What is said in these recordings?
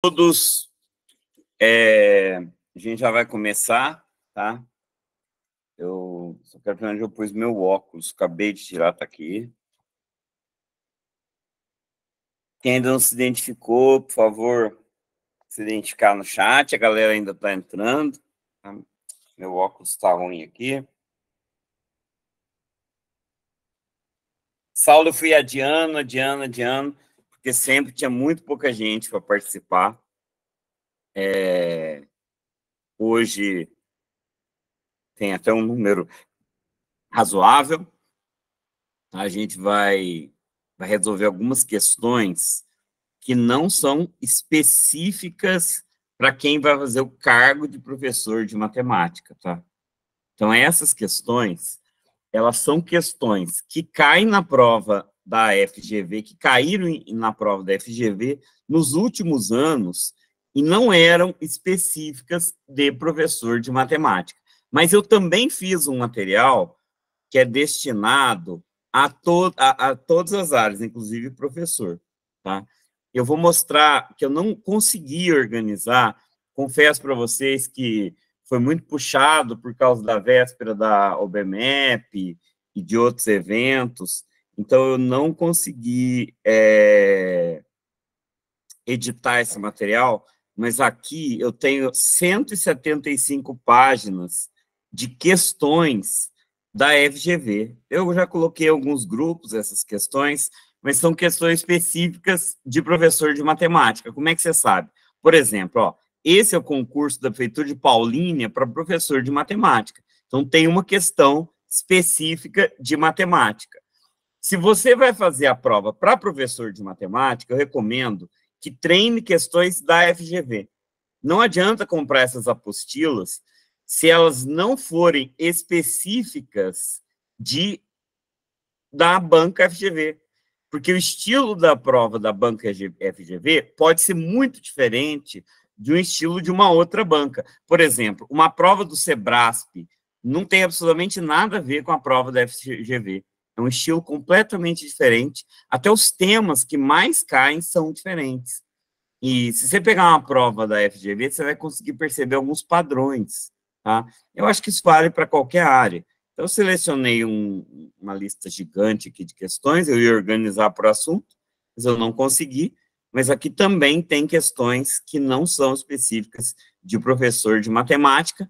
todos. É, a gente já vai começar, tá? Eu só quero ver onde eu pus meu óculos. Acabei de tirar, tá aqui. Quem ainda não se identificou, por favor, se identificar no chat. A galera ainda tá entrando. Tá? Meu óculos tá ruim aqui. Saulo, fui adiando, adiando, adiando porque sempre tinha muito pouca gente para participar. É, hoje tem até um número razoável. A gente vai, vai resolver algumas questões que não são específicas para quem vai fazer o cargo de professor de matemática, tá? Então, essas questões, elas são questões que caem na prova da FGV, que caíram na prova da FGV nos últimos anos e não eram específicas de professor de matemática. Mas eu também fiz um material que é destinado a, to a, a todas as áreas, inclusive professor. Tá? Eu vou mostrar que eu não consegui organizar, confesso para vocês que foi muito puxado por causa da véspera da OBMEP e de outros eventos, então, eu não consegui é, editar esse material, mas aqui eu tenho 175 páginas de questões da FGV. Eu já coloquei alguns grupos essas questões, mas são questões específicas de professor de matemática. Como é que você sabe? Por exemplo, ó, esse é o concurso da Prefeitura de Paulínia para professor de matemática. Então, tem uma questão específica de matemática. Se você vai fazer a prova para professor de matemática, eu recomendo que treine questões da FGV. Não adianta comprar essas apostilas se elas não forem específicas de da banca FGV, porque o estilo da prova da banca FGV pode ser muito diferente de um estilo de uma outra banca. Por exemplo, uma prova do Sebrasp não tem absolutamente nada a ver com a prova da FGV. É um estilo completamente diferente. Até os temas que mais caem são diferentes. E se você pegar uma prova da FGV, você vai conseguir perceber alguns padrões. Tá? Eu acho que isso vale para qualquer área. Então, eu selecionei um, uma lista gigante aqui de questões, eu ia organizar por assunto, mas eu não consegui. Mas aqui também tem questões que não são específicas de professor de matemática,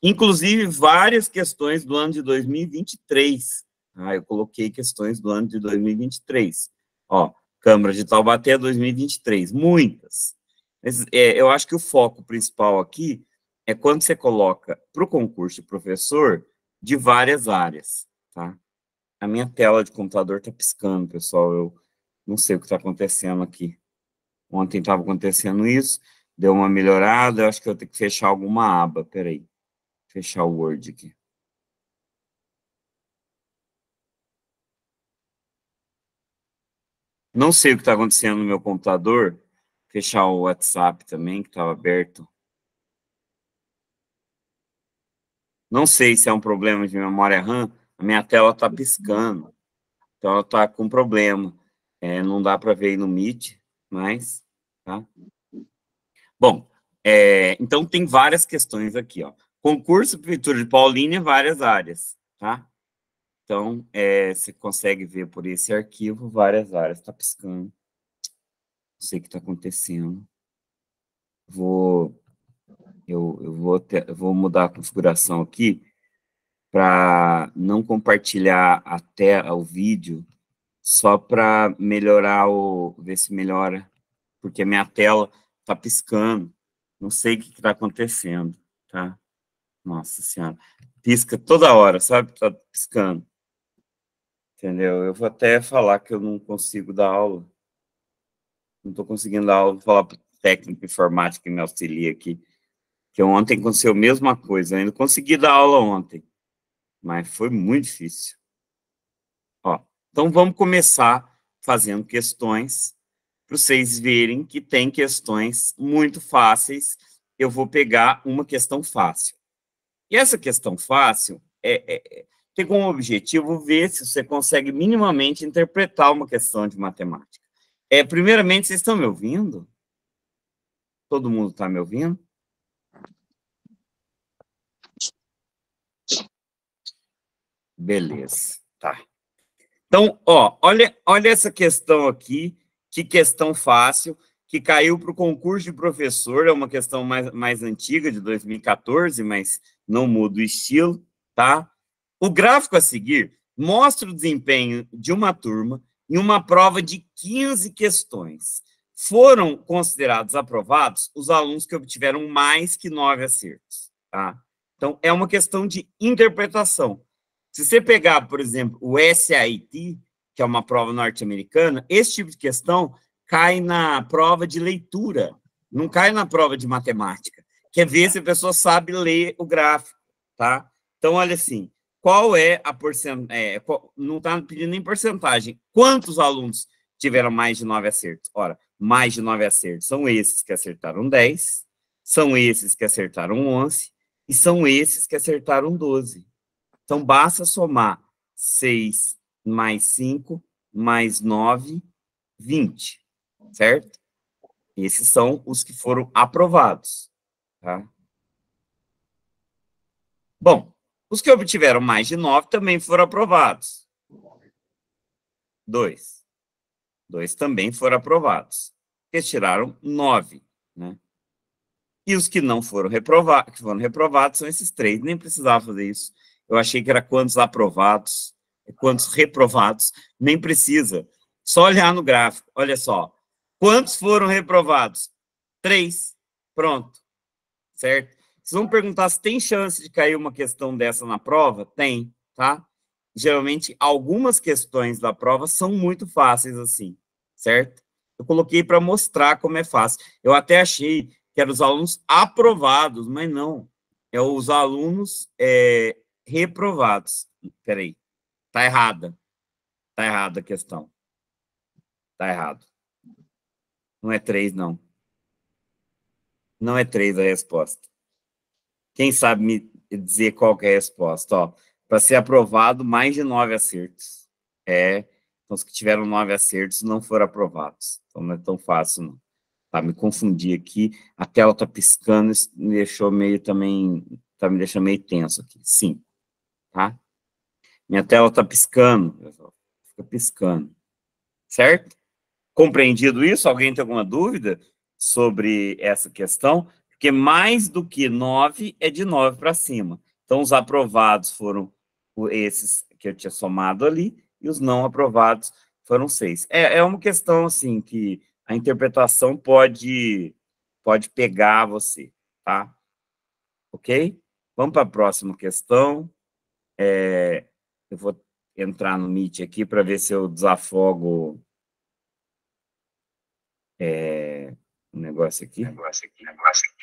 inclusive várias questões do ano de 2023, ah, eu coloquei questões do ano de 2023. Ó, Câmara de Taubaté 2023, é muitas. Mas, é, eu acho que o foco principal aqui é quando você coloca para o concurso de professor de várias áreas, tá? A minha tela de computador está piscando, pessoal. Eu não sei o que está acontecendo aqui. Ontem estava acontecendo isso, deu uma melhorada. Eu acho que eu tenho que fechar alguma aba. Peraí, fechar o Word aqui. Não sei o que está acontecendo no meu computador. Fechar o WhatsApp também, que estava aberto. Não sei se é um problema de memória RAM. A minha tela está piscando. Então, ela está com problema. É, não dá para ver aí no Meet, mas... Tá? Bom, é, então tem várias questões aqui. Ó. Concurso Prefeitura de Paulínia, várias áreas. Tá? Então, é, você consegue ver por esse arquivo várias áreas. Está piscando. Não sei o que está acontecendo. Vou, eu, eu vou, ter, eu vou mudar a configuração aqui para não compartilhar até o vídeo, só para melhorar o... ver se melhora, porque a minha tela está piscando. Não sei o que está acontecendo, tá? Nossa Senhora. Pisca toda hora, sabe? Está piscando. Entendeu? Eu vou até falar que eu não consigo dar aula. Não estou conseguindo dar aula, vou falar para o técnico informático que me auxilia aqui. Que ontem aconteceu a mesma coisa. Eu ainda consegui dar aula ontem. Mas foi muito difícil. Ó, então vamos começar fazendo questões para vocês verem que tem questões muito fáceis. Eu vou pegar uma questão fácil. E essa questão fácil é, é, é tem como objetivo ver se você consegue minimamente interpretar uma questão de matemática. É, primeiramente, vocês estão me ouvindo? Todo mundo está me ouvindo? Beleza, tá. Então, ó, olha, olha essa questão aqui, que questão fácil, que caiu para o concurso de professor, é uma questão mais, mais antiga, de 2014, mas não muda o estilo, tá? O gráfico a seguir mostra o desempenho de uma turma em uma prova de 15 questões. Foram considerados aprovados os alunos que obtiveram mais que nove acertos. Tá? Então, é uma questão de interpretação. Se você pegar, por exemplo, o SAT, que é uma prova norte-americana, esse tipo de questão cai na prova de leitura, não cai na prova de matemática. Quer é ver se a pessoa sabe ler o gráfico, tá? Então, olha assim, qual é a porcentagem, é, não está pedindo nem porcentagem, quantos alunos tiveram mais de nove acertos? Ora, mais de nove acertos são esses que acertaram 10, são esses que acertaram 11 e são esses que acertaram 12. Então, basta somar 6 mais 5 mais 9, 20, certo? Esses são os que foram aprovados, tá? Bom, os que obtiveram mais de 9 também foram aprovados. 2. 2 também foram aprovados. Retiraram 9. Né? E os que não foram reprovados, que foram reprovados são esses três. Nem precisava fazer isso. Eu achei que era quantos aprovados, quantos reprovados. Nem precisa. Só olhar no gráfico. Olha só. Quantos foram reprovados? Três. Pronto. Certo? Vocês vão perguntar se tem chance de cair uma questão dessa na prova? Tem, tá? Geralmente, algumas questões da prova são muito fáceis assim, certo? Eu coloquei para mostrar como é fácil. Eu até achei que eram os alunos aprovados, mas não. É os alunos é, reprovados. Peraí, tá errada. Tá errada a questão. Tá errado. Não é três, não. Não é três a resposta. Quem sabe me dizer qual é a resposta? Ó, para ser aprovado, mais de nove acertos. É, então, os que tiveram nove acertos não foram aprovados. Então, não é tão fácil, não. Tá, me confundi aqui. A tela tá piscando, isso me deixou meio também, tá me deixando meio tenso aqui. Sim, tá? Minha tela tá piscando, Fica piscando. Certo? Compreendido isso? Alguém tem alguma dúvida sobre essa questão? Porque mais do que nove é de nove para cima. Então, os aprovados foram esses que eu tinha somado ali, e os não aprovados foram seis. É, é uma questão, assim, que a interpretação pode, pode pegar você, tá? Ok? Vamos para a próxima questão. É, eu vou entrar no Meet aqui para ver se eu desafogo é, um negócio aqui. Negócio aqui, negócio aqui.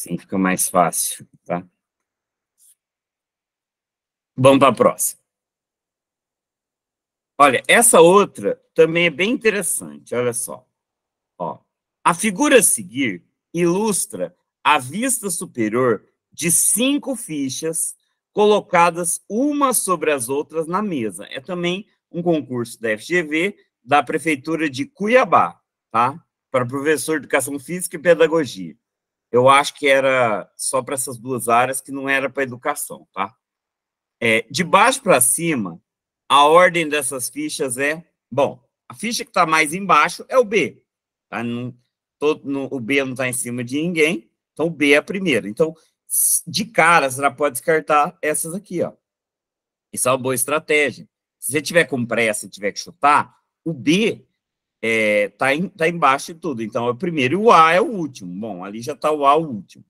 Assim fica mais fácil, tá? Vamos para a próxima. Olha, essa outra também é bem interessante, olha só. Ó, a figura a seguir ilustra a vista superior de cinco fichas colocadas umas sobre as outras na mesa. É também um concurso da FGV da Prefeitura de Cuiabá, tá? Para professor de Educação Física e Pedagogia eu acho que era só para essas duas áreas que não era para educação, tá? É, de baixo para cima, a ordem dessas fichas é, bom, a ficha que está mais embaixo é o B, tá? Não, todo, no, o B não está em cima de ninguém, então o B é a primeira. Então, de cara, você já pode descartar essas aqui, ó. Isso é uma boa estratégia. Se você tiver com pressa e tiver que chutar, o B é, tá, em, tá embaixo de tudo. Então, é o primeiro. E o A é o último. Bom, ali já está o A, o último.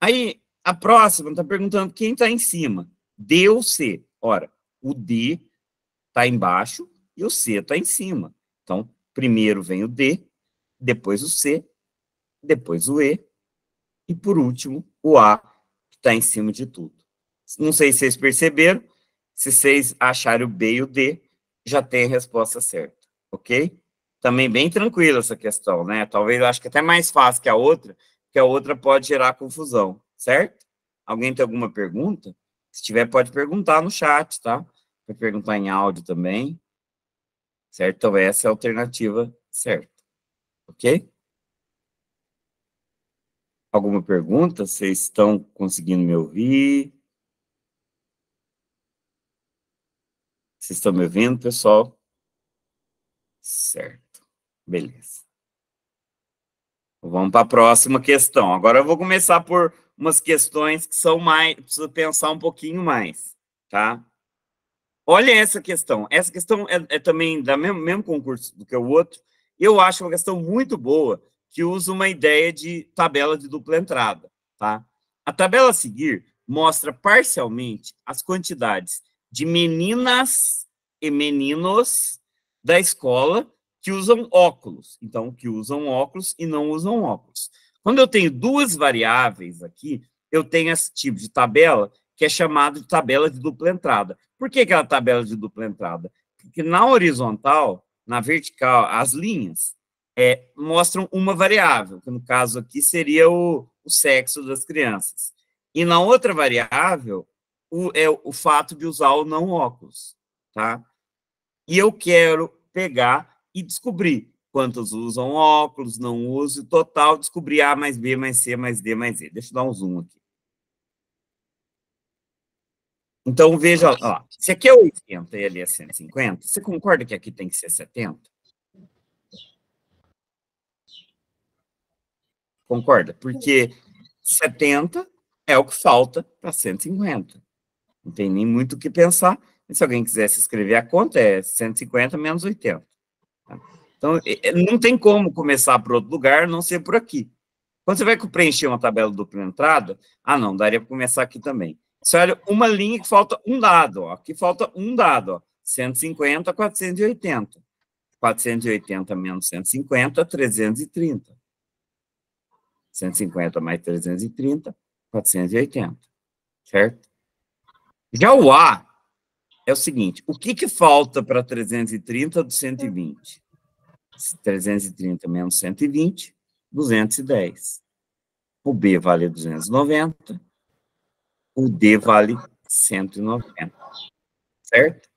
Aí, a próxima está perguntando quem está em cima. D ou C? Ora, o D está embaixo e o C está em cima. Então, primeiro vem o D, depois o C, depois o E, e por último, o A, que está em cima de tudo. Não sei se vocês perceberam, se vocês acharem o B e o D, já tem a resposta certa, ok? também bem tranquila essa questão, né? Talvez eu acho que até mais fácil que a outra, que a outra pode gerar confusão, certo? Alguém tem alguma pergunta? Se tiver, pode perguntar no chat, tá? Pode perguntar em áudio também, certo? Então, essa é a alternativa certa, ok? Alguma pergunta? Vocês estão conseguindo me ouvir? Vocês estão me ouvindo, pessoal? Certo. Beleza. Vamos para a próxima questão. Agora eu vou começar por umas questões que são mais... Preciso pensar um pouquinho mais, tá? Olha essa questão. Essa questão é, é também do mesmo, mesmo concurso do que o outro. Eu acho uma questão muito boa, que usa uma ideia de tabela de dupla entrada, tá? A tabela a seguir mostra parcialmente as quantidades de meninas e meninos da escola que usam óculos. Então, que usam óculos e não usam óculos. Quando eu tenho duas variáveis aqui, eu tenho esse tipo de tabela que é chamado de tabela de dupla entrada. Por que aquela é tabela de dupla entrada? Porque na horizontal, na vertical, as linhas é, mostram uma variável, que no caso aqui seria o, o sexo das crianças. E na outra variável, o, é o fato de usar ou não óculos, tá? E eu quero pegar e descobrir quantos usam óculos, não usam, total, descobrir A mais B mais C mais D mais E. Deixa eu dar um zoom aqui. Então, veja, ó, se aqui é 80 e ali é 150, você concorda que aqui tem que ser 70? Concorda? Porque 70 é o que falta para 150. Não tem nem muito o que pensar. E se alguém quisesse escrever a conta, é 150 menos 80. Então, não tem como começar por outro lugar, a não ser por aqui. Quando você vai preencher uma tabela dupla entrada, ah, não, daria para começar aqui também. Você olha uma linha que falta um dado, ó, aqui falta um dado, ó, 150, 480. 480 menos 150, 330. 150 mais 330, 480, certo? Já o A é o seguinte: o que, que falta para 330 do 120? 330 menos 120, 210. O B vale 290, o D vale 190. Certo?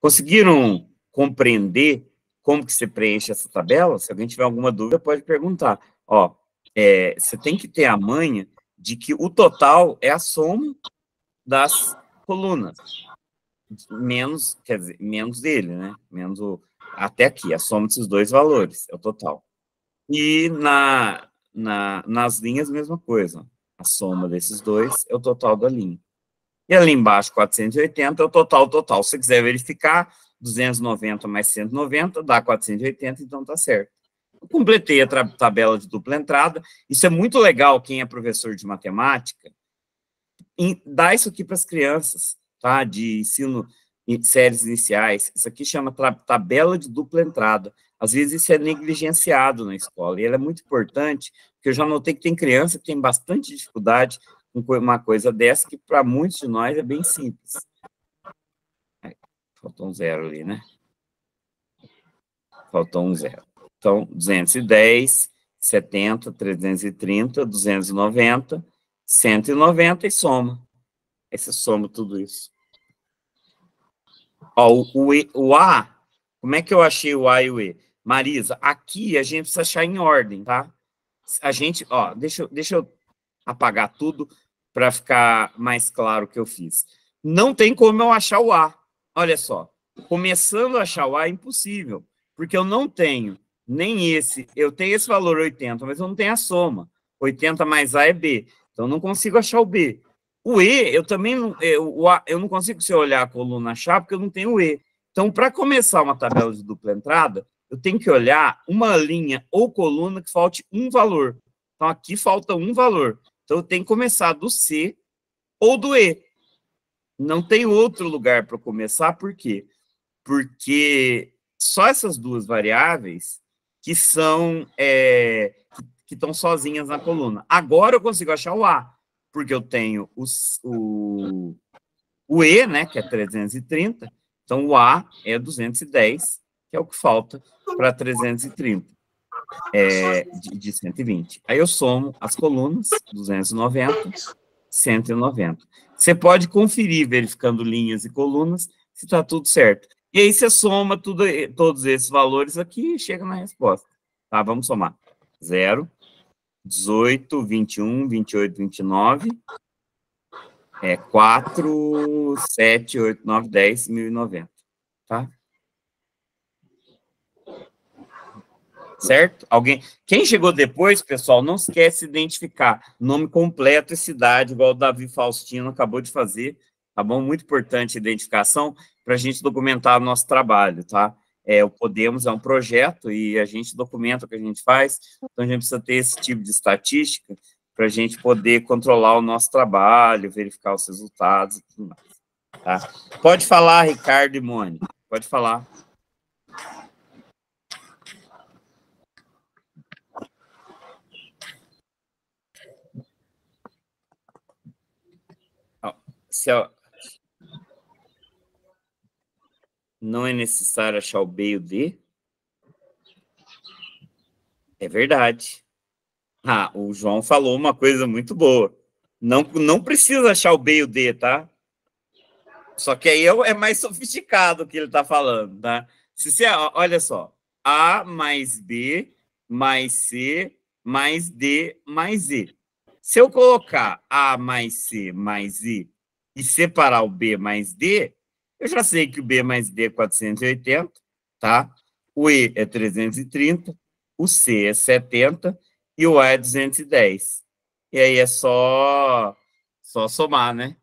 Conseguiram compreender como que você preenche essa tabela? Se alguém tiver alguma dúvida, pode perguntar. Ó, é, você tem que ter a manha de que o total é a soma das colunas menos, quer dizer, menos dele, né? Menos o, até aqui, a soma desses dois valores, é o total. E na, na, nas linhas, mesma coisa. A soma desses dois é o total da linha. E ali embaixo, 480 é o total total. Se você quiser verificar, 290 mais 190 dá 480, então tá certo. Eu completei a tabela de dupla entrada. Isso é muito legal quem é professor de matemática. E dá isso aqui para as crianças tá? de ensino em séries iniciais. Isso aqui chama tabela de dupla entrada. Às vezes isso é negligenciado na escola, e ela é muito importante, porque eu já notei que tem criança que tem bastante dificuldade com uma coisa dessa, que para muitos de nós é bem simples. Faltou um zero ali, né? Faltou um zero. Então, 210, 70, 330, 290, 190 e soma. Aí você soma tudo isso. Ó, o, e, o A, como é que eu achei o A e o E? Marisa, aqui a gente precisa achar em ordem, tá? A gente, ó, deixa, deixa eu apagar tudo para ficar mais claro o que eu fiz. Não tem como eu achar o A. Olha só, começando a achar o A é impossível, porque eu não tenho nem esse, eu tenho esse valor 80, mas eu não tenho a soma. 80 mais A é B, então eu não consigo achar o B. O E, eu também não, eu, é, eu não consigo se olhar a coluna chave porque eu não tenho o E. Então, para começar uma tabela de dupla entrada, eu tenho que olhar uma linha ou coluna que falte um valor. Então, aqui falta um valor. Então, eu tenho que começar do C ou do E. Não tem outro lugar para começar, por quê? Porque só essas duas variáveis que são é, que estão sozinhas na coluna. Agora eu consigo achar o A porque eu tenho o, o, o E, né, que é 330, então o A é 210, que é o que falta para 330 é, de, de 120. Aí eu somo as colunas, 290, 190. Você pode conferir, verificando linhas e colunas, se está tudo certo. E aí você soma tudo, todos esses valores aqui e chega na resposta. Tá, vamos somar. zero 18, 21, 28, 29. É 4, 7, 8, 9, 10, 1090. Tá? Certo? Alguém. Quem chegou depois, pessoal, não esquece de identificar nome completo e cidade, igual o Davi Faustino acabou de fazer. Tá bom? Muito importante a identificação para a gente documentar o nosso trabalho, tá? É, o Podemos é um projeto e a gente documenta o que a gente faz, então a gente precisa ter esse tipo de estatística para a gente poder controlar o nosso trabalho, verificar os resultados e tudo mais. Tá? Pode falar, Ricardo e Mônica. pode falar. Se, não é necessário achar o B e o D? É verdade. Ah, o João falou uma coisa muito boa. Não, não precisa achar o B e o D, tá? Só que aí é, é mais sofisticado o que ele está falando, tá? Se você, olha só, A mais B mais C mais D mais E. Se eu colocar A mais C mais E e separar o B mais D, eu já sei que o B é mais D é 480, tá? O E é 330, o C é 70 e o A é 210. E aí é só, só somar, né?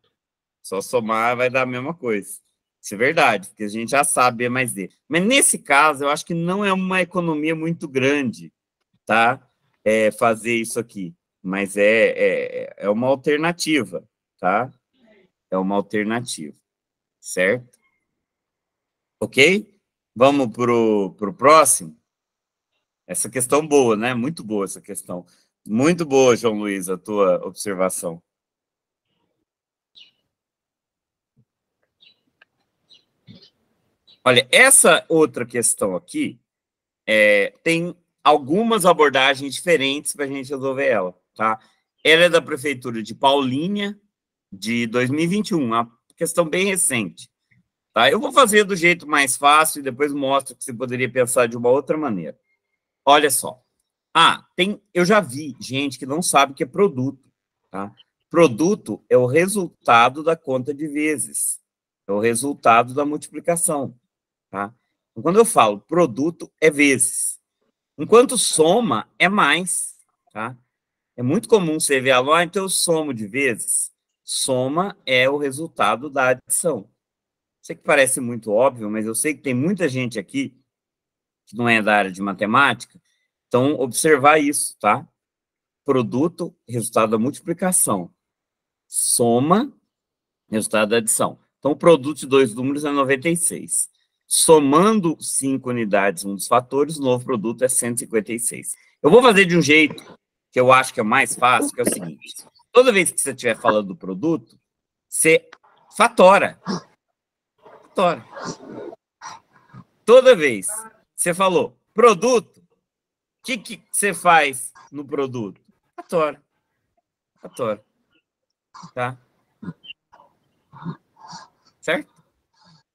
Só somar vai dar a mesma coisa. Isso é verdade, porque a gente já sabe B mais D. Mas nesse caso, eu acho que não é uma economia muito grande, tá? É fazer isso aqui. Mas é, é, é uma alternativa, tá? É uma alternativa certo? Ok? Vamos para o próximo? Essa questão boa, né? Muito boa essa questão. Muito boa, João Luiz, a tua observação. Olha, essa outra questão aqui é, tem algumas abordagens diferentes para a gente resolver ela, tá? Ela é da Prefeitura de Paulínia, de 2021. A questão bem recente. Tá? Eu vou fazer do jeito mais fácil e depois mostro que você poderia pensar de uma outra maneira. Olha só. Ah, tem, eu já vi gente que não sabe o que é produto. Tá? Produto é o resultado da conta de vezes. É o resultado da multiplicação. Tá? Então, quando eu falo produto, é vezes. Enquanto soma, é mais. Tá? É muito comum você ver, ah, então eu somo de vezes. Soma é o resultado da adição. Sei que parece muito óbvio, mas eu sei que tem muita gente aqui que não é da área de matemática, então observar isso, tá? Produto, resultado da multiplicação. Soma, resultado da adição. Então, o produto de dois números é 96. Somando cinco unidades um dos fatores, o novo produto é 156. Eu vou fazer de um jeito que eu acho que é mais fácil, que é o seguinte toda vez que você estiver falando do produto, você fatora. Fatora. Toda vez. Você falou produto, o que, que você faz no produto? Fatora. Fatora. Tá? Certo?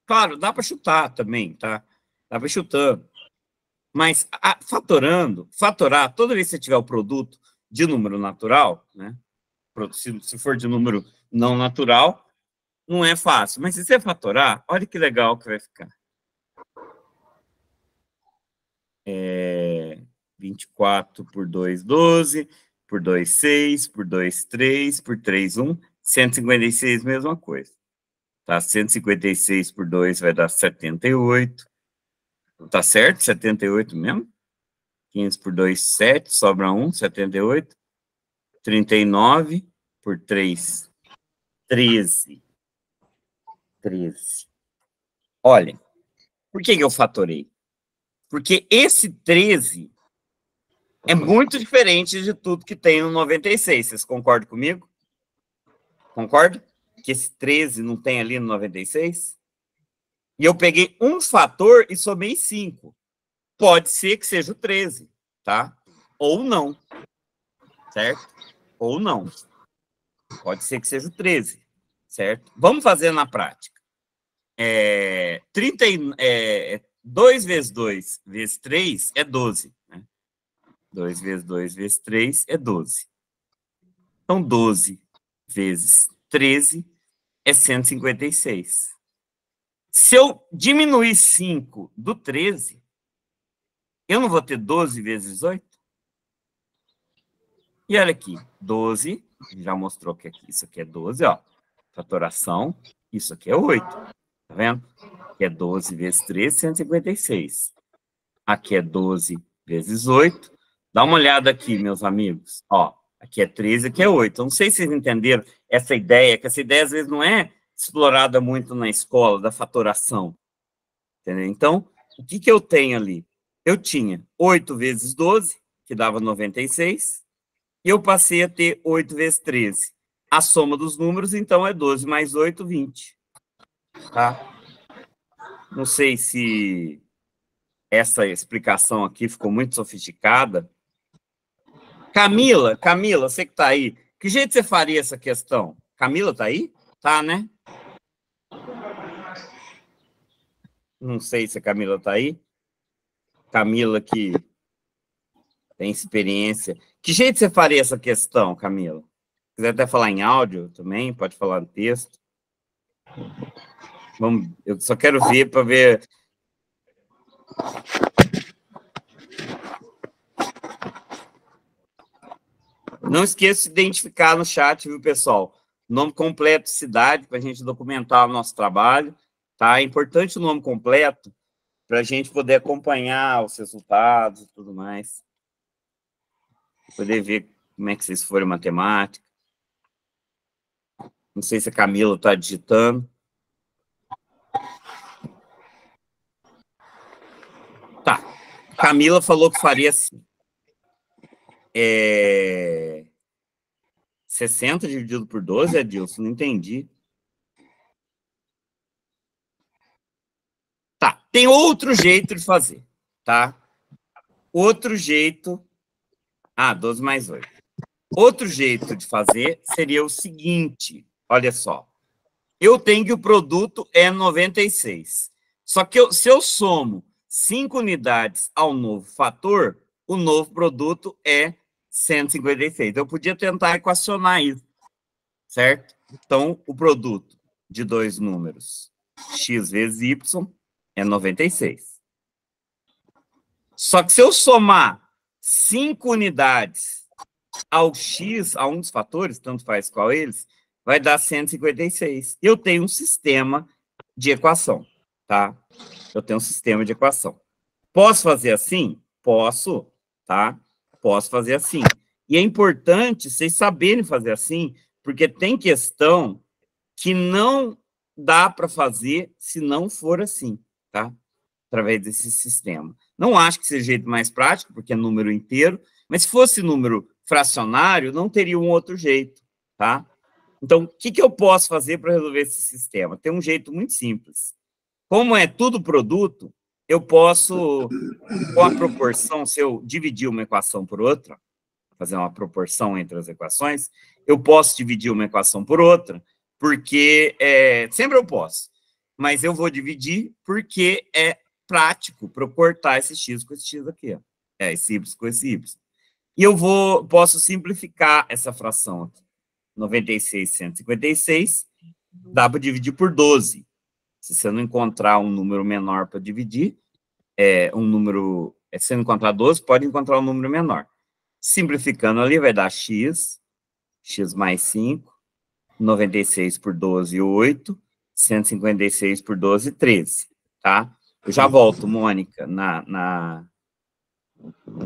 Claro, dá para chutar também, tá? Dá para chutando. Mas a, fatorando, fatorar, toda vez que você tiver o produto de número natural, né? se for de número não natural, não é fácil. Mas se você fatorar, olha que legal que vai ficar. É, 24 por 2, 12, por 2, 6, por 2, 3, por 3, 1, 156, mesma coisa. Tá? 156 por 2 vai dar 78. Tá certo? 78 mesmo? 15 por 2, 7, sobra 1, 78. 39 por 3, 13. 13. Olha, por que, que eu fatorei? Porque esse 13 é muito diferente de tudo que tem no 96. Vocês concordam comigo? Concordam? Que esse 13 não tem ali no 96? E eu peguei um fator e somei 5. Pode ser que seja o 13, tá? Ou não certo? Ou não. Pode ser que seja 13, certo? Vamos fazer na prática. É, 30, é, 2 é vezes 2 vezes 3 é 12. Né? 2 vezes 2 vezes 3 é 12. Então, 12 vezes 13 é 156. Se eu diminuir 5 do 13, eu não vou ter 12 vezes 8? E olha aqui, 12, já mostrou que aqui, isso aqui é 12, ó. Fatoração, isso aqui é 8, tá vendo? Aqui é 12 vezes 3, 156. Aqui é 12 vezes 8. Dá uma olhada aqui, meus amigos, ó. Aqui é 13, aqui é 8. Eu não sei se vocês entenderam essa ideia, que essa ideia às vezes não é explorada muito na escola, da fatoração. Entendeu? Então, o que, que eu tenho ali? Eu tinha 8 vezes 12, que dava 96 eu passei a ter 8 vezes 13. A soma dos números, então, é 12 mais 8, 20. Tá? Não sei se essa explicação aqui ficou muito sofisticada. Camila, Camila, você que está aí, que jeito você faria essa questão? Camila está aí? Tá, né? Não sei se a Camila está aí. Camila que tem experiência. Que jeito você faria essa questão, Camila? Se quiser até falar em áudio também, pode falar no texto. Vamos, eu só quero ver para ver. Não esqueça de se identificar no chat, viu, pessoal? Nome completo, cidade, para a gente documentar o nosso trabalho. Tá? É importante o nome completo para a gente poder acompanhar os resultados e tudo mais poder ver como é que vocês foram em matemática. Não sei se a Camila está digitando. Tá. Camila falou que faria assim. É... 60 dividido por 12, Adilson? Não entendi. Tá. Tem outro jeito de fazer, tá? Outro jeito ah, 12 mais 8. Outro jeito de fazer seria o seguinte, olha só. Eu tenho que o produto é 96. Só que eu, se eu somo 5 unidades ao novo fator, o novo produto é 156. Eu podia tentar equacionar isso, certo? Então, o produto de dois números x vezes y é 96. Só que se eu somar 5 unidades ao x, a um dos fatores, tanto faz qual eles, vai dar 156. Eu tenho um sistema de equação, tá? Eu tenho um sistema de equação. Posso fazer assim? Posso, tá? Posso fazer assim. E é importante vocês saberem fazer assim, porque tem questão que não dá para fazer se não for assim, tá? através desse sistema. Não acho que seja o jeito mais prático, porque é número inteiro, mas se fosse número fracionário, não teria um outro jeito, tá? Então, o que, que eu posso fazer para resolver esse sistema? Tem um jeito muito simples. Como é tudo produto, eu posso, com a proporção, se eu dividir uma equação por outra, fazer uma proporção entre as equações, eu posso dividir uma equação por outra, porque é, sempre eu posso, mas eu vou dividir porque é prático para eu cortar esse x com esse x aqui, ó. É, esse y com esse y. E eu vou, posso simplificar essa fração aqui. 96, 156, dá para dividir por 12. Se você não encontrar um número menor para dividir, é, um número, é, se você não encontrar 12, pode encontrar um número menor. Simplificando ali, vai dar x, x mais 5, 96 por 12, 8, 156 por 12, 13, tá? Eu já volto, Mônica, na, na...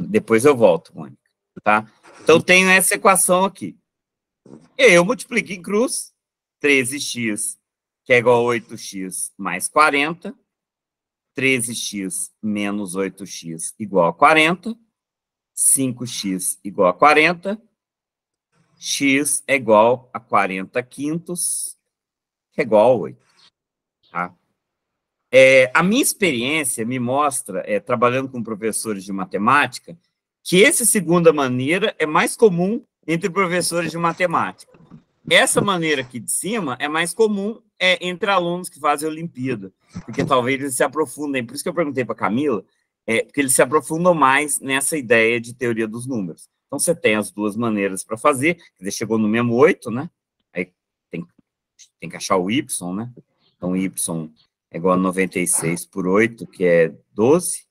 Depois eu volto, Mônica, tá? Então, tenho essa equação aqui. E aí eu multiplico em cruz 13x, que é igual a 8x mais 40, 13x menos 8x igual a 40, 5x igual a 40, x é igual a 40 quintos, que é igual a 8, tá? É, a minha experiência me mostra, é, trabalhando com professores de matemática, que essa segunda maneira é mais comum entre professores de matemática. Essa maneira aqui de cima é mais comum é, entre alunos que fazem Olimpíada, porque talvez eles se aprofundem. Por isso que eu perguntei para a Camila, é, porque eles se aprofundam mais nessa ideia de teoria dos números. Então, você tem as duas maneiras para fazer, você chegou no mesmo 8, né? Aí tem, tem que achar o Y, né? Então, Y é igual a 96 por 8, que é 12.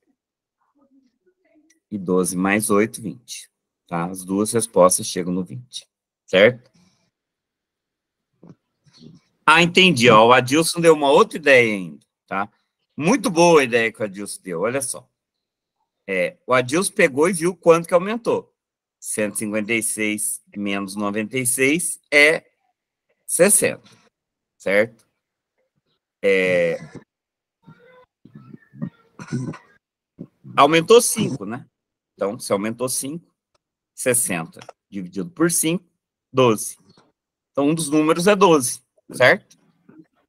E 12 mais 8, 20. Tá? As duas respostas chegam no 20, certo? Ah, entendi. Ó, o Adilson deu uma outra ideia ainda, tá? Muito boa a ideia que o Adilson deu, olha só. É, o Adilson pegou e viu quanto que aumentou. 156 menos 96 é 60, certo? É... Aumentou 5, né? Então, se aumentou 5, 60 dividido por 5, 12. Então, um dos números é 12, certo?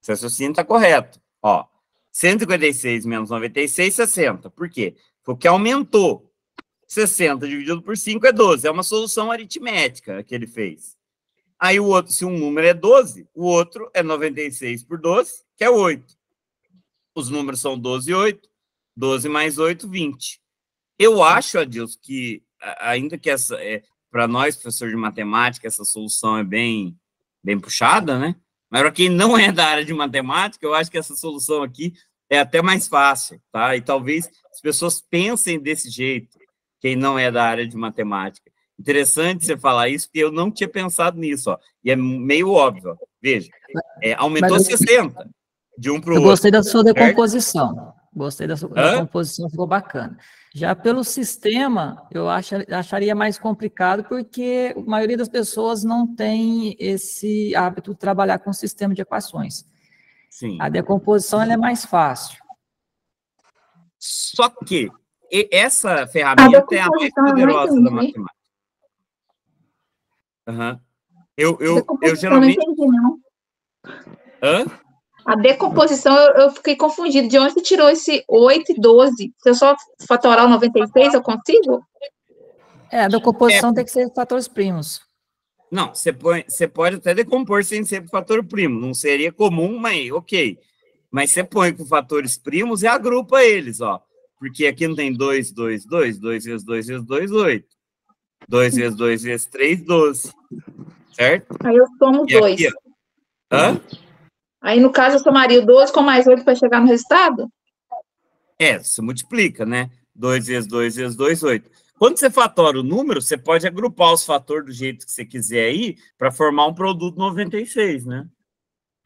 Esse raciocínio está correto. Ó, 156 menos 96, 60. Por quê? Porque aumentou. 60 dividido por 5 é 12. É uma solução aritmética que ele fez. Aí o outro, se um número é 12, o outro é 96 por 12, que é 8. Os números são 12 e 8. 12 mais 8, 20. Eu acho, Adilson, que ainda que essa é, para nós, professor de matemática, essa solução é bem, bem puxada, né? Mas para quem não é da área de matemática, eu acho que essa solução aqui é até mais fácil, tá? E talvez as pessoas pensem desse jeito, quem não é da área de matemática. Interessante você falar isso, porque eu não tinha pensado nisso, ó. E é meio óbvio. Ó. Veja, é, aumentou eu, 60 de um para o outro. Gostei da sua decomposição. Certo? Gostei da sua decomposição, ficou bacana. Já pelo sistema, eu ach, acharia mais complicado, porque a maioria das pessoas não tem esse hábito de trabalhar com sistema de equações. Sim. A decomposição é mais fácil. Só que essa ferramenta é a mais poderosa da matemática. Uhum. Eu, eu, eu geralmente. Não entendi, não. Hã? A decomposição, eu, eu fiquei confundido. De onde você tirou esse 8 e 12? Se eu só fatorar o 96, eu consigo? É, a decomposição é. tem que ser fatores primos. Não, você, põe, você pode até decompor sem ser fator primo. Não seria comum, mas ok. Mas você põe com fatores primos e agrupa eles, ó. Porque aqui não tem 2, 2, 2, 2 vezes 2 vezes 2, 8. 2 vezes 2 vezes 3, 12. Certo? Aí eu somo 2. Hã? Aí, no caso, eu somaria o 12 com mais 8 para chegar no resultado? É, você multiplica, né? 2 vezes 2 vezes 2, 8. Quando você fatora o número, você pode agrupar os fatores do jeito que você quiser aí para formar um produto 96, né?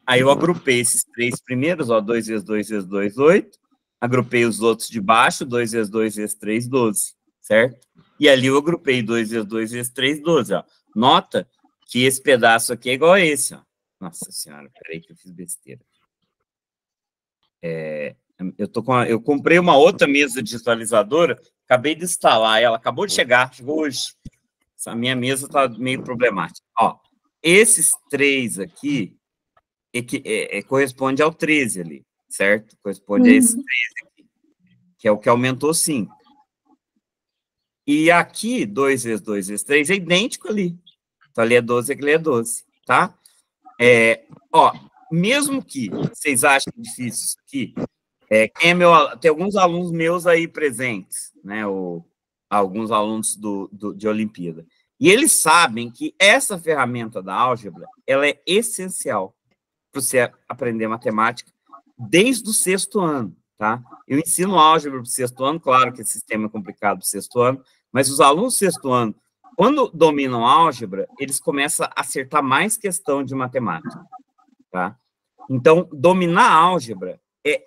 Aí eu agrupei esses três primeiros, ó, 2 vezes 2 vezes 2, 8. Agrupei os outros de baixo, 2 vezes 2 vezes 3, 12, certo? E ali eu agrupei 2 vezes 2 vezes 3, 12. Ó. Nota que esse pedaço aqui é igual a esse. Ó. Nossa senhora, peraí que eu fiz besteira. É, eu, tô com uma, eu comprei uma outra mesa digitalizadora, acabei de instalar ela, acabou de chegar, chegou hoje. Essa minha mesa está meio problemática. Ó, esses três aqui é é, é, corresponde ao 13 ali, certo? Corresponde uhum. a esse 13 uhum. aqui, que é o que aumentou 5. E aqui, 2 vezes 2 vezes 3 é idêntico ali. Então, ali é 12, aqui é 12, tá? É, ó, mesmo que vocês achem difícil isso aqui, é, é meu, tem alguns alunos meus aí presentes, né? Ou, alguns alunos do, do, de Olimpíada. E eles sabem que essa ferramenta da álgebra, ela é essencial para você aprender matemática desde o sexto ano, tá? Eu ensino álgebra para o sexto ano, claro que esse sistema é complicado para o sexto ano, mas os alunos do sexto ano, quando dominam álgebra, eles começam a acertar mais questão de matemática, tá? Então, dominar álgebra é...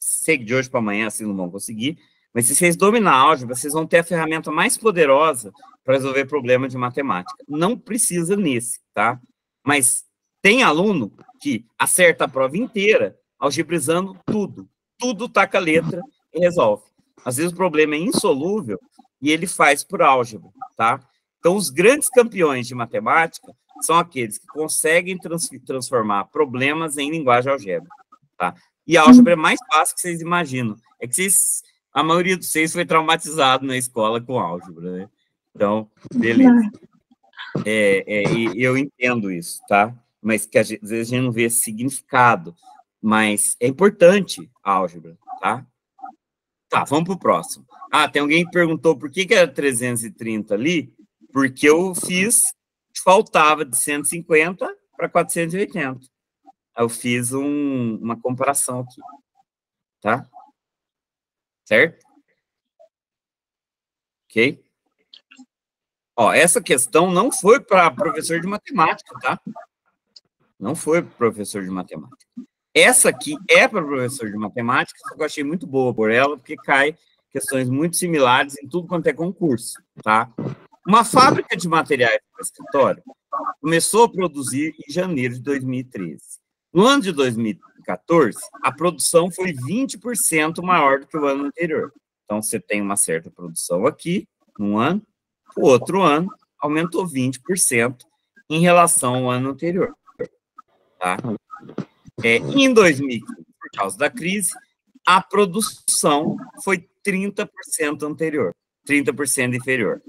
Sei que de hoje para amanhã, assim, não vão conseguir, mas se vocês dominar álgebra, vocês vão ter a ferramenta mais poderosa para resolver problema de matemática. Não precisa nesse, tá? Mas tem aluno que acerta a prova inteira, algebrizando tudo. Tudo taca letra e resolve. Às vezes o problema é insolúvel, e ele faz por álgebra, tá? Então, os grandes campeões de matemática são aqueles que conseguem trans transformar problemas em linguagem algébrica, tá? E álgebra é mais fácil que vocês imaginam. É que vocês, a maioria de vocês foi traumatizado na escola com álgebra, né? Então, beleza. É, é, e eu entendo isso, tá? Mas que às vezes a gente não vê significado, mas é importante a álgebra, tá? Tá, vamos pro próximo. Ah, tem alguém que perguntou por que, que era 330 ali? Porque eu fiz, faltava de 150 para 480. Eu fiz um, uma comparação aqui. Tá? Certo? Ok? Ó, essa questão não foi para professor de matemática, tá? Não foi para professor de matemática. Essa aqui é para professor de matemática, eu achei muito boa por ela, porque cai questões muito similares em tudo quanto é concurso, tá? Uma fábrica de materiais para escritório começou a produzir em janeiro de 2013. No ano de 2014, a produção foi 20% maior do que o ano anterior. Então, você tem uma certa produção aqui, num ano, o outro ano aumentou 20% em relação ao ano anterior. Tá? É, em 2015, por causa da crise, a produção foi 30% anterior, 30% inferior.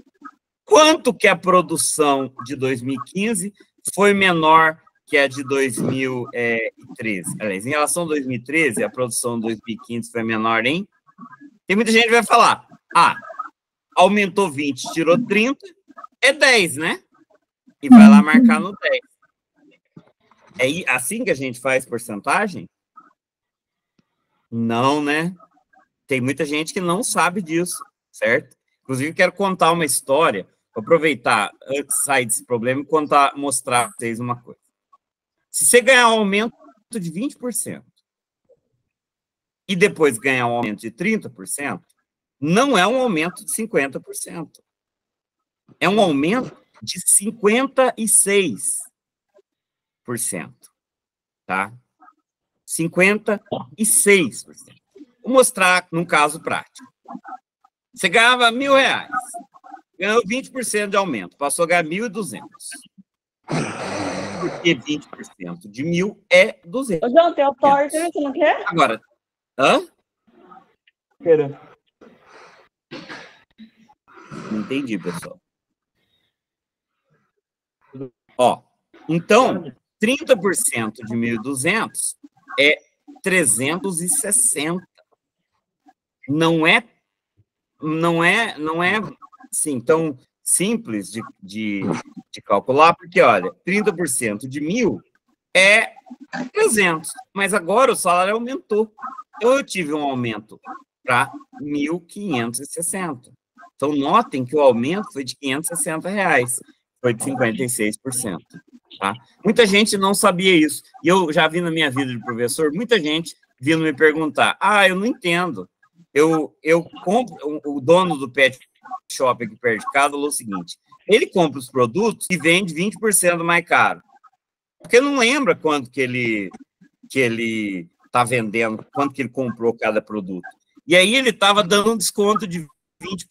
Quanto que a produção de 2015 foi menor que a de 2013? Aliás, em relação a 2013, a produção de 2015 foi menor em... Tem muita gente que vai falar, ah, aumentou 20, tirou 30, é 10, né? E vai lá uhum. marcar no 10. É assim que a gente faz porcentagem? Não, né? Tem muita gente que não sabe disso, certo? Inclusive, quero contar uma história. Vou aproveitar, antes de sair desse problema, e contar, mostrar para vocês uma coisa. Se você ganhar um aumento de 20% e depois ganhar um aumento de 30%, não é um aumento de 50%. É um aumento de 56% tá? 56%. Vou mostrar num caso prático. Você ganhava mil reais, ganhou 20% de aumento, passou a ganhar 1.200. Porque 20% de mil é 200. Ô, João, tem o Porter, você não quer? Agora, hã? Espera. Não entendi, pessoal. Ó, então, 30% de 1.200 é 360. Não é, não é, não é, sim, tão simples de, de, de calcular, porque, olha, 30% de 1.000 é 300, mas agora o salário aumentou. Então, eu tive um aumento para 1.560. Então, notem que o aumento foi de 560 reais foi de 56%. Tá? Muita gente não sabia isso. E eu já vi na minha vida de professor, muita gente vindo me perguntar, ah, eu não entendo. Eu, eu compro, o dono do pet shop aqui perto de casa falou o seguinte, ele compra os produtos e vende 20% mais caro. Porque não lembra quanto que ele que ele está vendendo, quanto que ele comprou cada produto. E aí ele estava dando um desconto de 20%,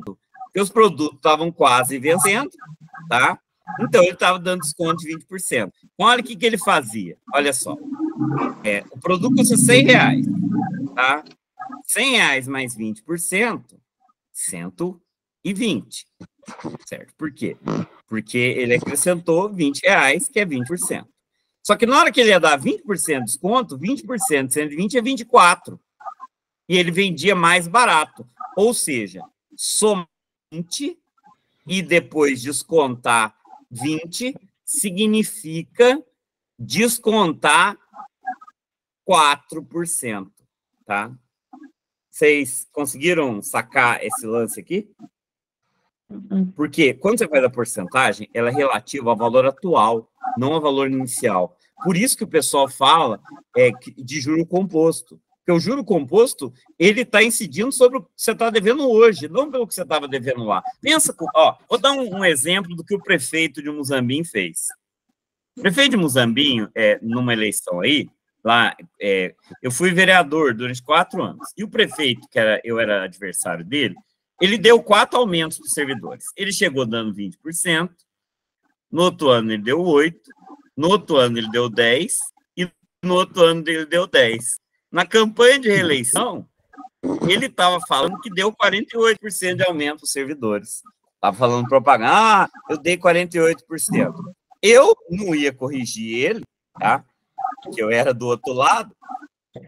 porque os produtos estavam quase vencendo, tá? Então, ele estava dando desconto de 20%. Então, olha o que, que ele fazia. Olha só. É, o produto custa 100 reais, tá? 100 reais mais 20%, 120, certo? Por quê? Porque ele acrescentou 20 reais, que é 20%. Só que na hora que ele ia dar 20% de desconto, 20% de 120 é 24. E ele vendia mais barato. Ou seja, somente e depois descontar 20, significa descontar 4%, tá? Vocês conseguiram sacar esse lance aqui? Uhum. Porque quando você faz a porcentagem, ela é relativa ao valor atual, não ao valor inicial. Por isso que o pessoal fala é, de juro composto. Porque o juro composto, ele está incidindo sobre o que você está devendo hoje, não pelo que você estava devendo lá. Pensa, ó, vou dar um, um, exemplo do que o prefeito de Muzambim fez. O prefeito de Muzambim, é, numa eleição aí, lá, é, eu fui vereador durante quatro anos, e o prefeito, que era, eu era adversário dele, ele deu quatro aumentos para os servidores. Ele chegou dando 20%, no outro ano ele deu 8%, no outro ano ele deu 10%, e no outro ano ele deu 10%. Na campanha de reeleição, ele estava falando que deu 48% de aumento aos servidores. Estava falando propaganda, ah, eu dei 48%. Eu não ia corrigir ele, tá? Porque eu era do outro lado,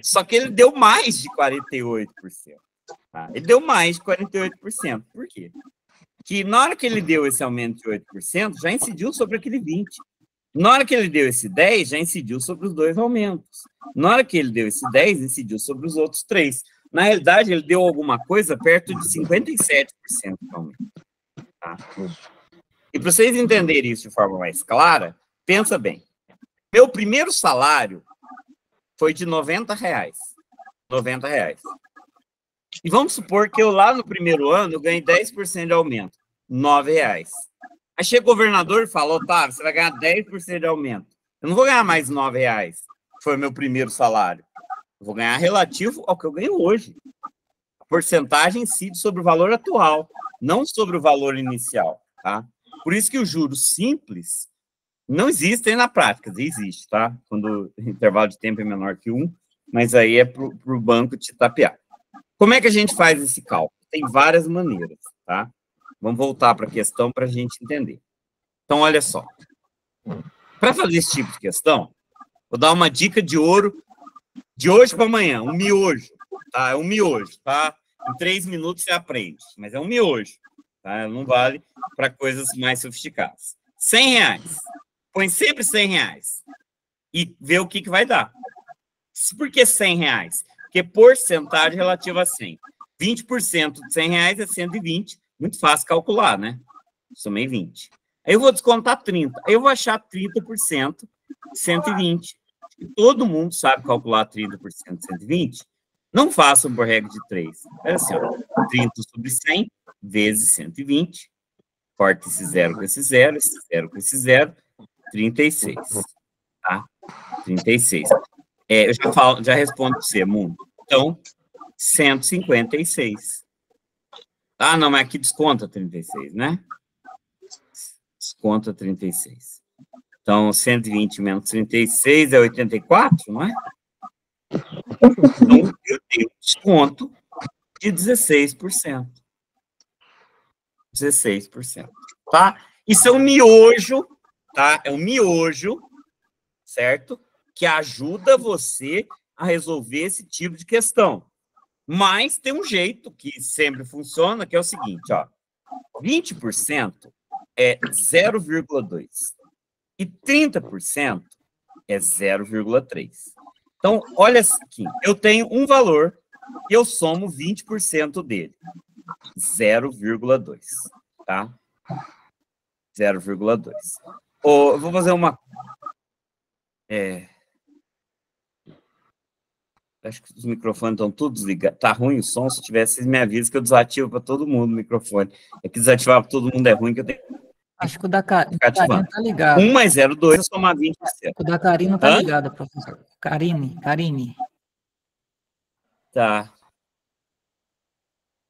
só que ele deu mais de 48%. Tá? Ele deu mais de 48%. Por quê? Que na hora que ele deu esse aumento de 8%, já incidiu sobre aquele 20%. Na hora que ele deu esse 10, já incidiu sobre os dois aumentos. Na hora que ele deu esse 10, incidiu sobre os outros três. Na realidade, ele deu alguma coisa perto de 57% de aumento. Tá? E para vocês entenderem isso de forma mais clara, pensa bem. Meu primeiro salário foi de 90 reais. 90 reais. E vamos supor que eu lá no primeiro ano ganhei 10% de aumento, 9 reais. Aí chega o governador e fala, Otávio, você vai ganhar 10% de aumento. Eu não vou ganhar mais R$ reais, que foi o meu primeiro salário. Eu vou ganhar relativo ao que eu ganho hoje. A porcentagem incide sobre o valor atual, não sobre o valor inicial. Tá? Por isso que os juros simples não existem na prática, existe, tá? Quando o intervalo de tempo é menor que um, mas aí é para o banco te tapear. Como é que a gente faz esse cálculo? Tem várias maneiras, tá? Vamos voltar para a questão para a gente entender. Então, olha só. Para fazer esse tipo de questão, vou dar uma dica de ouro de hoje para amanhã, um miojo, tá? É um miojo, tá? Em três minutos você aprende, mas é um miojo, tá? Não vale para coisas mais sofisticadas. 100 reais. Põe sempre 100 reais e vê o que, que vai dar. Por que 100 reais? Porque porcentagem é relativa a 100. 20% de 100 reais é 120, muito fácil calcular, né? Somei 20. Aí eu vou descontar 30. Aí eu vou achar 30% de 120. E todo mundo sabe calcular 30% de 120. Não façam um por regra de 3. É assim, ó, 30 sobre 100 vezes 120. Corta esse zero com esse zero, esse zero com esse zero. 36. Tá? 36. É, eu já, falo, já respondo para você, mundo. Então, 156. Ah, não, mas aqui desconta 36, né? Desconta 36. Então, 120 menos 36 é 84, não é? Então, eu tenho desconto de 16%. 16%, tá? Isso é um miojo, tá? É um miojo, certo? Que ajuda você a resolver esse tipo de questão. Mas tem um jeito que sempre funciona, que é o seguinte, ó. 20% é 0,2 e 30% é 0,3. Então, olha aqui, eu tenho um valor e eu somo 20% dele. 0,2, tá? 0,2. Vou fazer uma... É, Acho que os microfones estão todos ligados. Tá ruim o som, se tivesse vocês me avisam que eu desativo para todo mundo o microfone. É que desativar para todo mundo é ruim, que eu tenho Acho que o da, Karine tá ligado. 1 mais 0, 2, é somar 20. O da Karine não tá ligado, professor. Karine, Karine. Tá.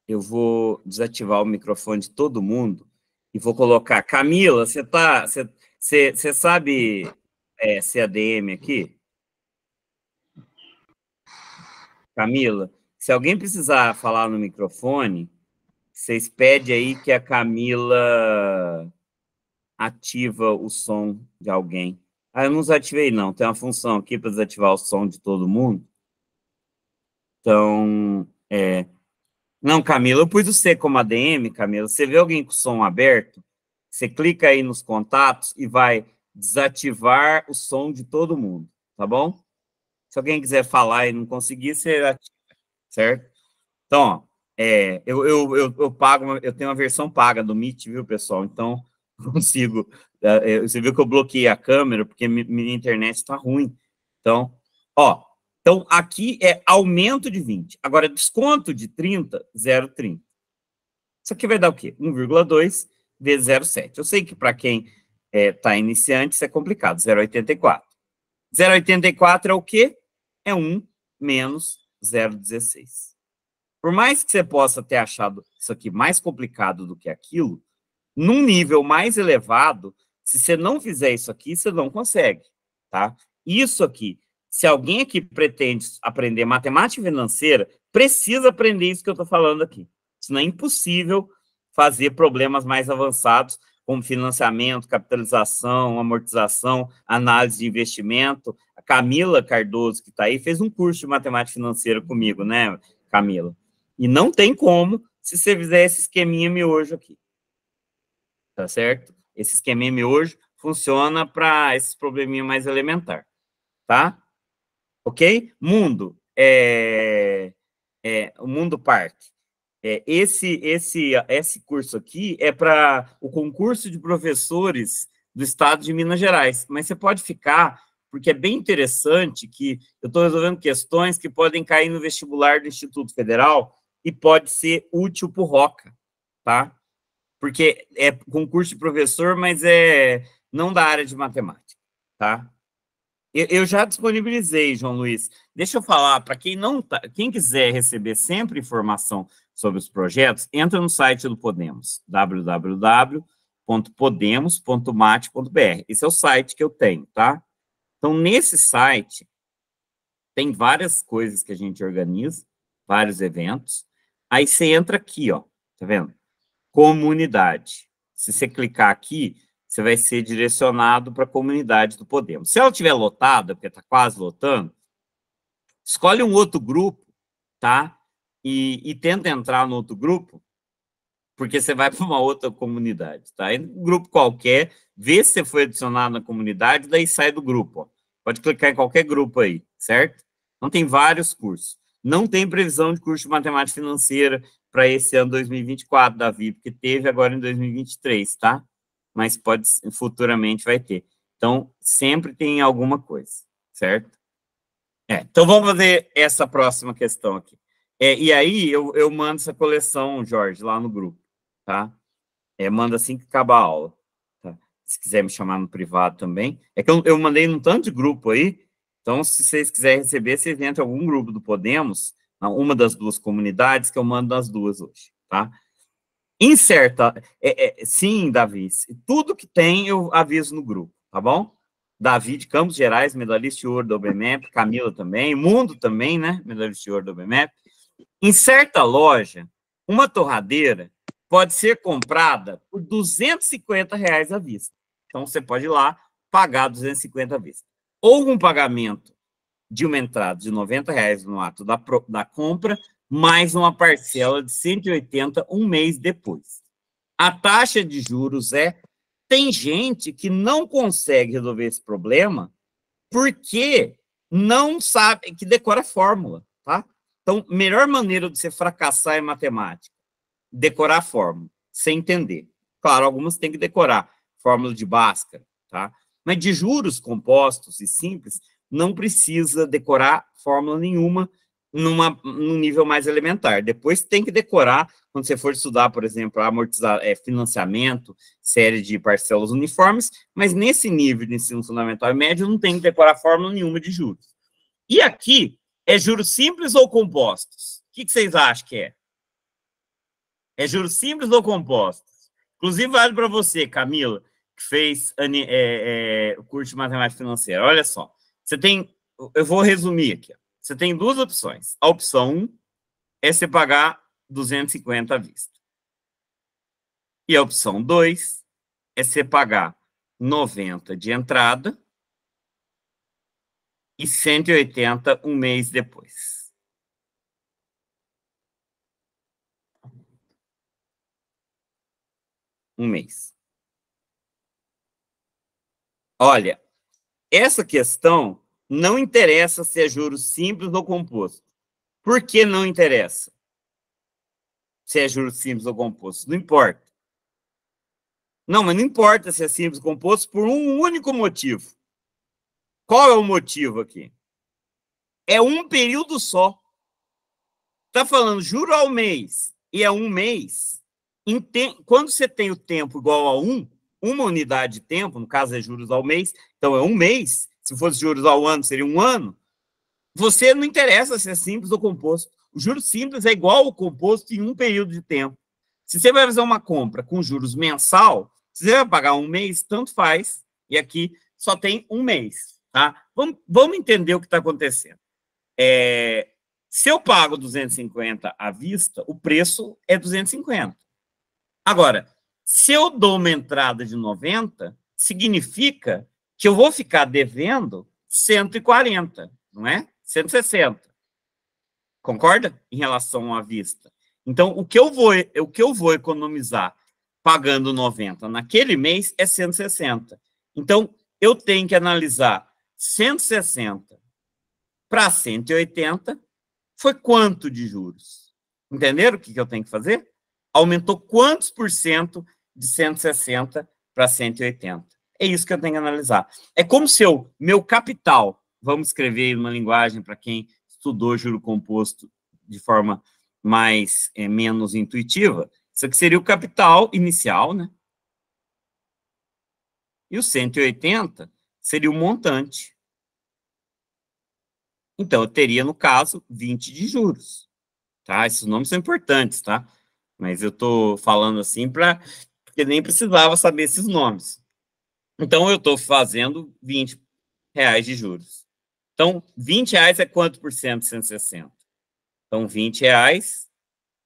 Eu vou desativar o microfone de todo mundo e vou colocar. Camila, você tá. Você sabe é, CADM aqui? Camila, se alguém precisar falar no microfone, vocês pedem aí que a Camila ativa o som de alguém. Ah, eu não desativei, não. Tem uma função aqui para desativar o som de todo mundo. Então, é... Não, Camila, eu pus o C como ADM, Camila. Você vê alguém com o som aberto, você clica aí nos contatos e vai desativar o som de todo mundo, tá bom? Se alguém quiser falar e não conseguir, você ativa, certo? Então, ó, é, eu, eu, eu, eu, pago, eu tenho uma versão paga do Meet, viu, pessoal? Então, consigo. É, é, você viu que eu bloqueei a câmera porque minha internet está ruim. Então, ó, então aqui é aumento de 20. Agora, é desconto de 30, 0,30. Isso aqui vai dar o quê? 1,2 vezes 0,7. Eu sei que para quem está é, tá iniciante isso é complicado, 0,84. 0,84 é o quê? é 1 menos 0,16. Por mais que você possa ter achado isso aqui mais complicado do que aquilo, num nível mais elevado, se você não fizer isso aqui, você não consegue, tá? Isso aqui, se alguém aqui pretende aprender matemática financeira, precisa aprender isso que eu estou falando aqui. Senão é impossível fazer problemas mais avançados, como financiamento, capitalização, amortização, análise de investimento, Camila Cardoso, que está aí, fez um curso de matemática financeira comigo, né, Camila? E não tem como se você fizer esse esqueminha miojo aqui. Tá certo? Esse esqueminha miojo funciona para esses probleminhas mais elementar, tá? Ok? Mundo, é, é o mundo parque. É, esse, esse, esse curso aqui é para o concurso de professores do estado de Minas Gerais, mas você pode ficar porque é bem interessante que eu estou resolvendo questões que podem cair no vestibular do Instituto Federal e pode ser útil para o Roca, tá? Porque é concurso de professor, mas é não da área de matemática, tá? Eu, eu já disponibilizei, João Luiz. Deixa eu falar, para quem não tá, quem quiser receber sempre informação sobre os projetos, entra no site do Podemos, www.podemos.mate.br. Esse é o site que eu tenho, tá? Então, nesse site, tem várias coisas que a gente organiza, vários eventos. Aí você entra aqui, ó, tá vendo? Comunidade. Se você clicar aqui, você vai ser direcionado para a comunidade do Podemos. Se ela estiver lotada, porque está quase lotando, escolhe um outro grupo, tá? E, e tenta entrar no outro grupo porque você vai para uma outra comunidade, tá? Entra um grupo qualquer, vê se você foi adicionado na comunidade, daí sai do grupo, ó. Pode clicar em qualquer grupo aí, certo? Então tem vários cursos. Não tem previsão de curso de matemática financeira para esse ano 2024, Davi, porque teve agora em 2023, tá? Mas pode futuramente vai ter. Então sempre tem alguma coisa, certo? É, então vamos fazer essa próxima questão aqui. É, e aí eu, eu mando essa coleção, Jorge, lá no grupo tá? É, manda assim que acabar a aula. Tá? Se quiser me chamar no privado também. É que eu, eu mandei num tanto de grupo aí, então se vocês quiserem receber, vocês entram em algum grupo do Podemos, uma das duas comunidades, que eu mando nas duas hoje, tá? Inserta, é, é, sim, Davi, tudo que tem eu aviso no grupo, tá bom? Davi de Campos Gerais, medalhista de ouro do OBMEP, Camila também, Mundo também, né, medalhista de ouro do OBMEP. Em certa loja, uma torradeira pode ser comprada por 250 reais à vista. Então, você pode ir lá pagar 250 à vista. Ou um pagamento de uma entrada de 90 reais no ato da, da compra, mais uma parcela de 180 um mês depois. A taxa de juros é... Tem gente que não consegue resolver esse problema porque não sabe, que decora a fórmula, tá? Então, melhor maneira de você fracassar é matemática decorar a fórmula, sem entender. Claro, algumas têm que decorar, fórmula de Bhaskara, tá? Mas de juros compostos e simples, não precisa decorar fórmula nenhuma numa, num nível mais elementar. Depois tem que decorar, quando você for estudar, por exemplo, amortizar, é, financiamento, série de parcelas uniformes, mas nesse nível de ensino fundamental e médio não tem que decorar fórmula nenhuma de juros. E aqui, é juros simples ou compostos? O que, que vocês acham que é? É juros simples ou compostos? Inclusive, vale para você, Camila, que fez é, é, o curso de matemática financeira. Olha só, você tem, eu vou resumir aqui. Você tem duas opções. A opção 1 um é você pagar 250 à vista. E a opção 2 é você pagar 90 de entrada e 180 um mês depois. um mês. Olha, essa questão não interessa se é juros simples ou composto. Por que não interessa? Se é juros simples ou composto, não importa. Não, mas não importa se é simples ou composto por um único motivo. Qual é o motivo aqui? É um período só. Está falando juro ao mês e é um mês. Quando você tem o tempo igual a 1, um, uma unidade de tempo, no caso é juros ao mês, então é um mês, se fosse juros ao ano, seria um ano, você não interessa se é simples ou composto. O juros simples é igual ao composto em um período de tempo. Se você vai fazer uma compra com juros mensal, você vai pagar um mês, tanto faz, e aqui só tem um mês. Tá? Vamos, vamos entender o que está acontecendo. É, se eu pago 250 à vista, o preço é 250. Agora, se eu dou uma entrada de 90, significa que eu vou ficar devendo 140, não é? 160. Concorda? Em relação à vista. Então, o que eu vou, o que eu vou economizar pagando 90 naquele mês é 160. Então, eu tenho que analisar 160 para 180 foi quanto de juros? Entenderam o que, que eu tenho que fazer? aumentou quantos por cento de 160 para 180? É isso que eu tenho que analisar. É como se eu, meu capital, vamos escrever uma linguagem para quem estudou juro composto de forma mais é, menos intuitiva, isso aqui seria o capital inicial, né? E o 180 seria o montante. Então, eu teria, no caso, 20 de juros. Tá? Esses nomes são importantes, tá? mas eu estou falando assim para porque nem precisava saber esses nomes. Então, eu estou fazendo 20 reais de juros. Então, 20 reais é quanto por cento de 160? Então, 20 reais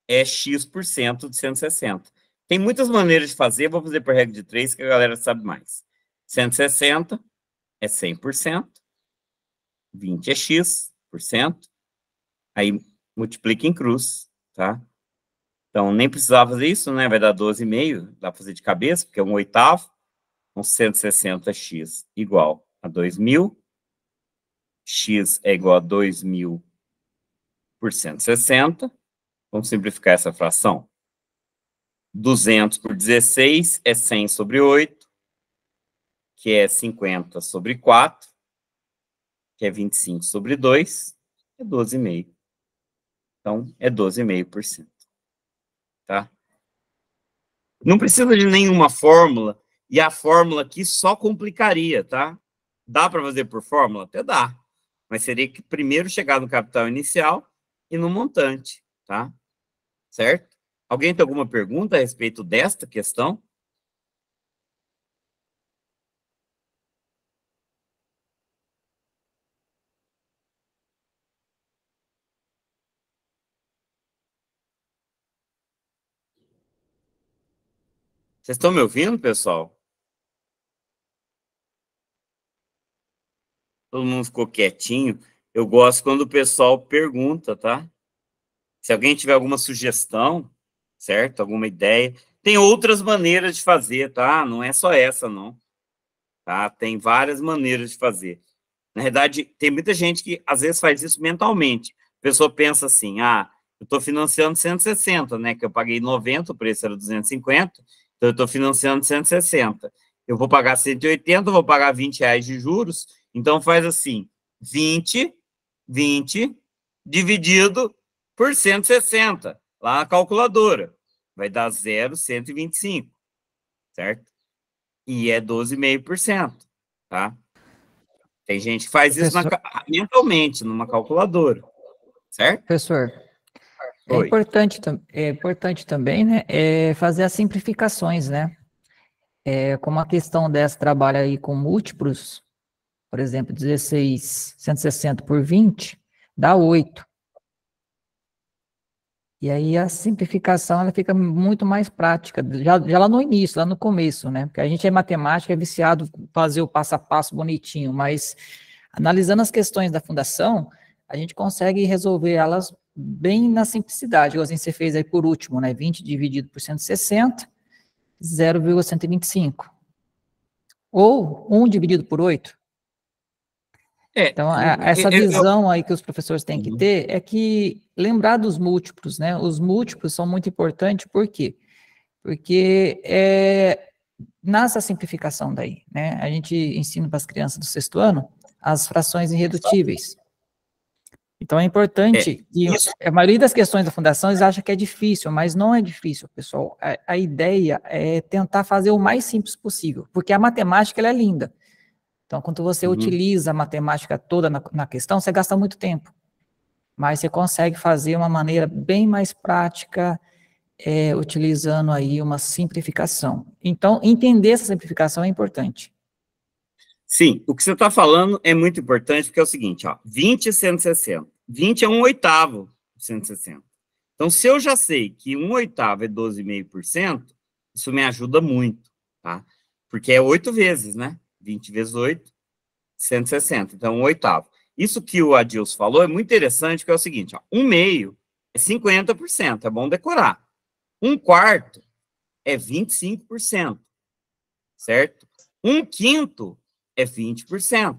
é X% por cento de 160. Tem muitas maneiras de fazer, vou fazer por regra de 3, que a galera sabe mais. 160 é 100%, 20 é X%, por cento, aí multiplica em cruz, tá? Então, nem precisava fazer isso, né? Vai dar 12,5, dá para fazer de cabeça, porque é um oitavo. Então, 160x é igual a 2.000. x é igual a 2.000 por 160. Vamos simplificar essa fração. 200 por 16 é 100 sobre 8, que é 50 sobre 4, que é 25 sobre 2, é 12,5. Então, é 12,5% tá? Não precisa de nenhuma fórmula, e a fórmula aqui só complicaria, tá? Dá para fazer por fórmula? Até dá. Mas seria que primeiro chegar no capital inicial e no montante, tá? Certo? Alguém tem alguma pergunta a respeito desta questão? Vocês estão me ouvindo, pessoal? Todo mundo ficou quietinho. Eu gosto quando o pessoal pergunta, tá? Se alguém tiver alguma sugestão, certo? Alguma ideia. Tem outras maneiras de fazer, tá? Não é só essa, não. Tá? Tem várias maneiras de fazer. Na verdade, tem muita gente que às vezes faz isso mentalmente. A pessoa pensa assim: ah, eu estou financiando 160, né? Que eu paguei 90, o preço era 250, então, eu estou financiando 160. Eu vou pagar 180, vou pagar 20 reais de juros. Então, faz assim, 20, 20, dividido por 160, lá na calculadora. Vai dar 0,125, certo? E é 12,5%, tá? Tem gente que faz isso na, mentalmente, numa calculadora, certo? Professor, é importante, é importante também né, é fazer as simplificações, né? É, como a questão dessa trabalha aí com múltiplos, por exemplo, 16, 160 por 20, dá 8. E aí a simplificação ela fica muito mais prática, já, já lá no início, lá no começo, né? Porque a gente é matemática, é viciado fazer o passo a passo bonitinho, mas analisando as questões da fundação, a gente consegue resolver elas bem na simplicidade, igualzinho você fez aí por último, né? 20 dividido por 160, 0,125. Ou 1 dividido por 8. É, então, é, a, é, essa é, visão eu... aí que os professores têm que uhum. ter é que lembrar dos múltiplos, né? Os múltiplos são muito importantes, por quê? Porque é, nasce a simplificação daí, né? A gente ensina para as crianças do sexto ano as frações irredutíveis. Então é importante é, que isso. a maioria das questões da fundação eles acham que é difícil, mas não é difícil, pessoal. A, a ideia é tentar fazer o mais simples possível, porque a matemática é linda. Então, quando você uhum. utiliza a matemática toda na, na, questão, você gasta muito tempo. Mas você consegue fazer uma maneira bem mais prática, é, utilizando aí uma simplificação. Então, entender essa simplificação é importante. Sim, o que você está falando é muito importante, porque é o seguinte, ó, 20 e 160. 20 é um oitavo de 160. Então, se eu já sei que um oitavo é 12,5%, isso me ajuda muito, tá? Porque é oito vezes, né? 20 vezes 8, 160. Então, um oitavo. Isso que o Adilson falou é muito interessante, porque é o seguinte, ó, um meio é 50%, é bom decorar. Um quarto é 25%, certo? Um quinto é 20%.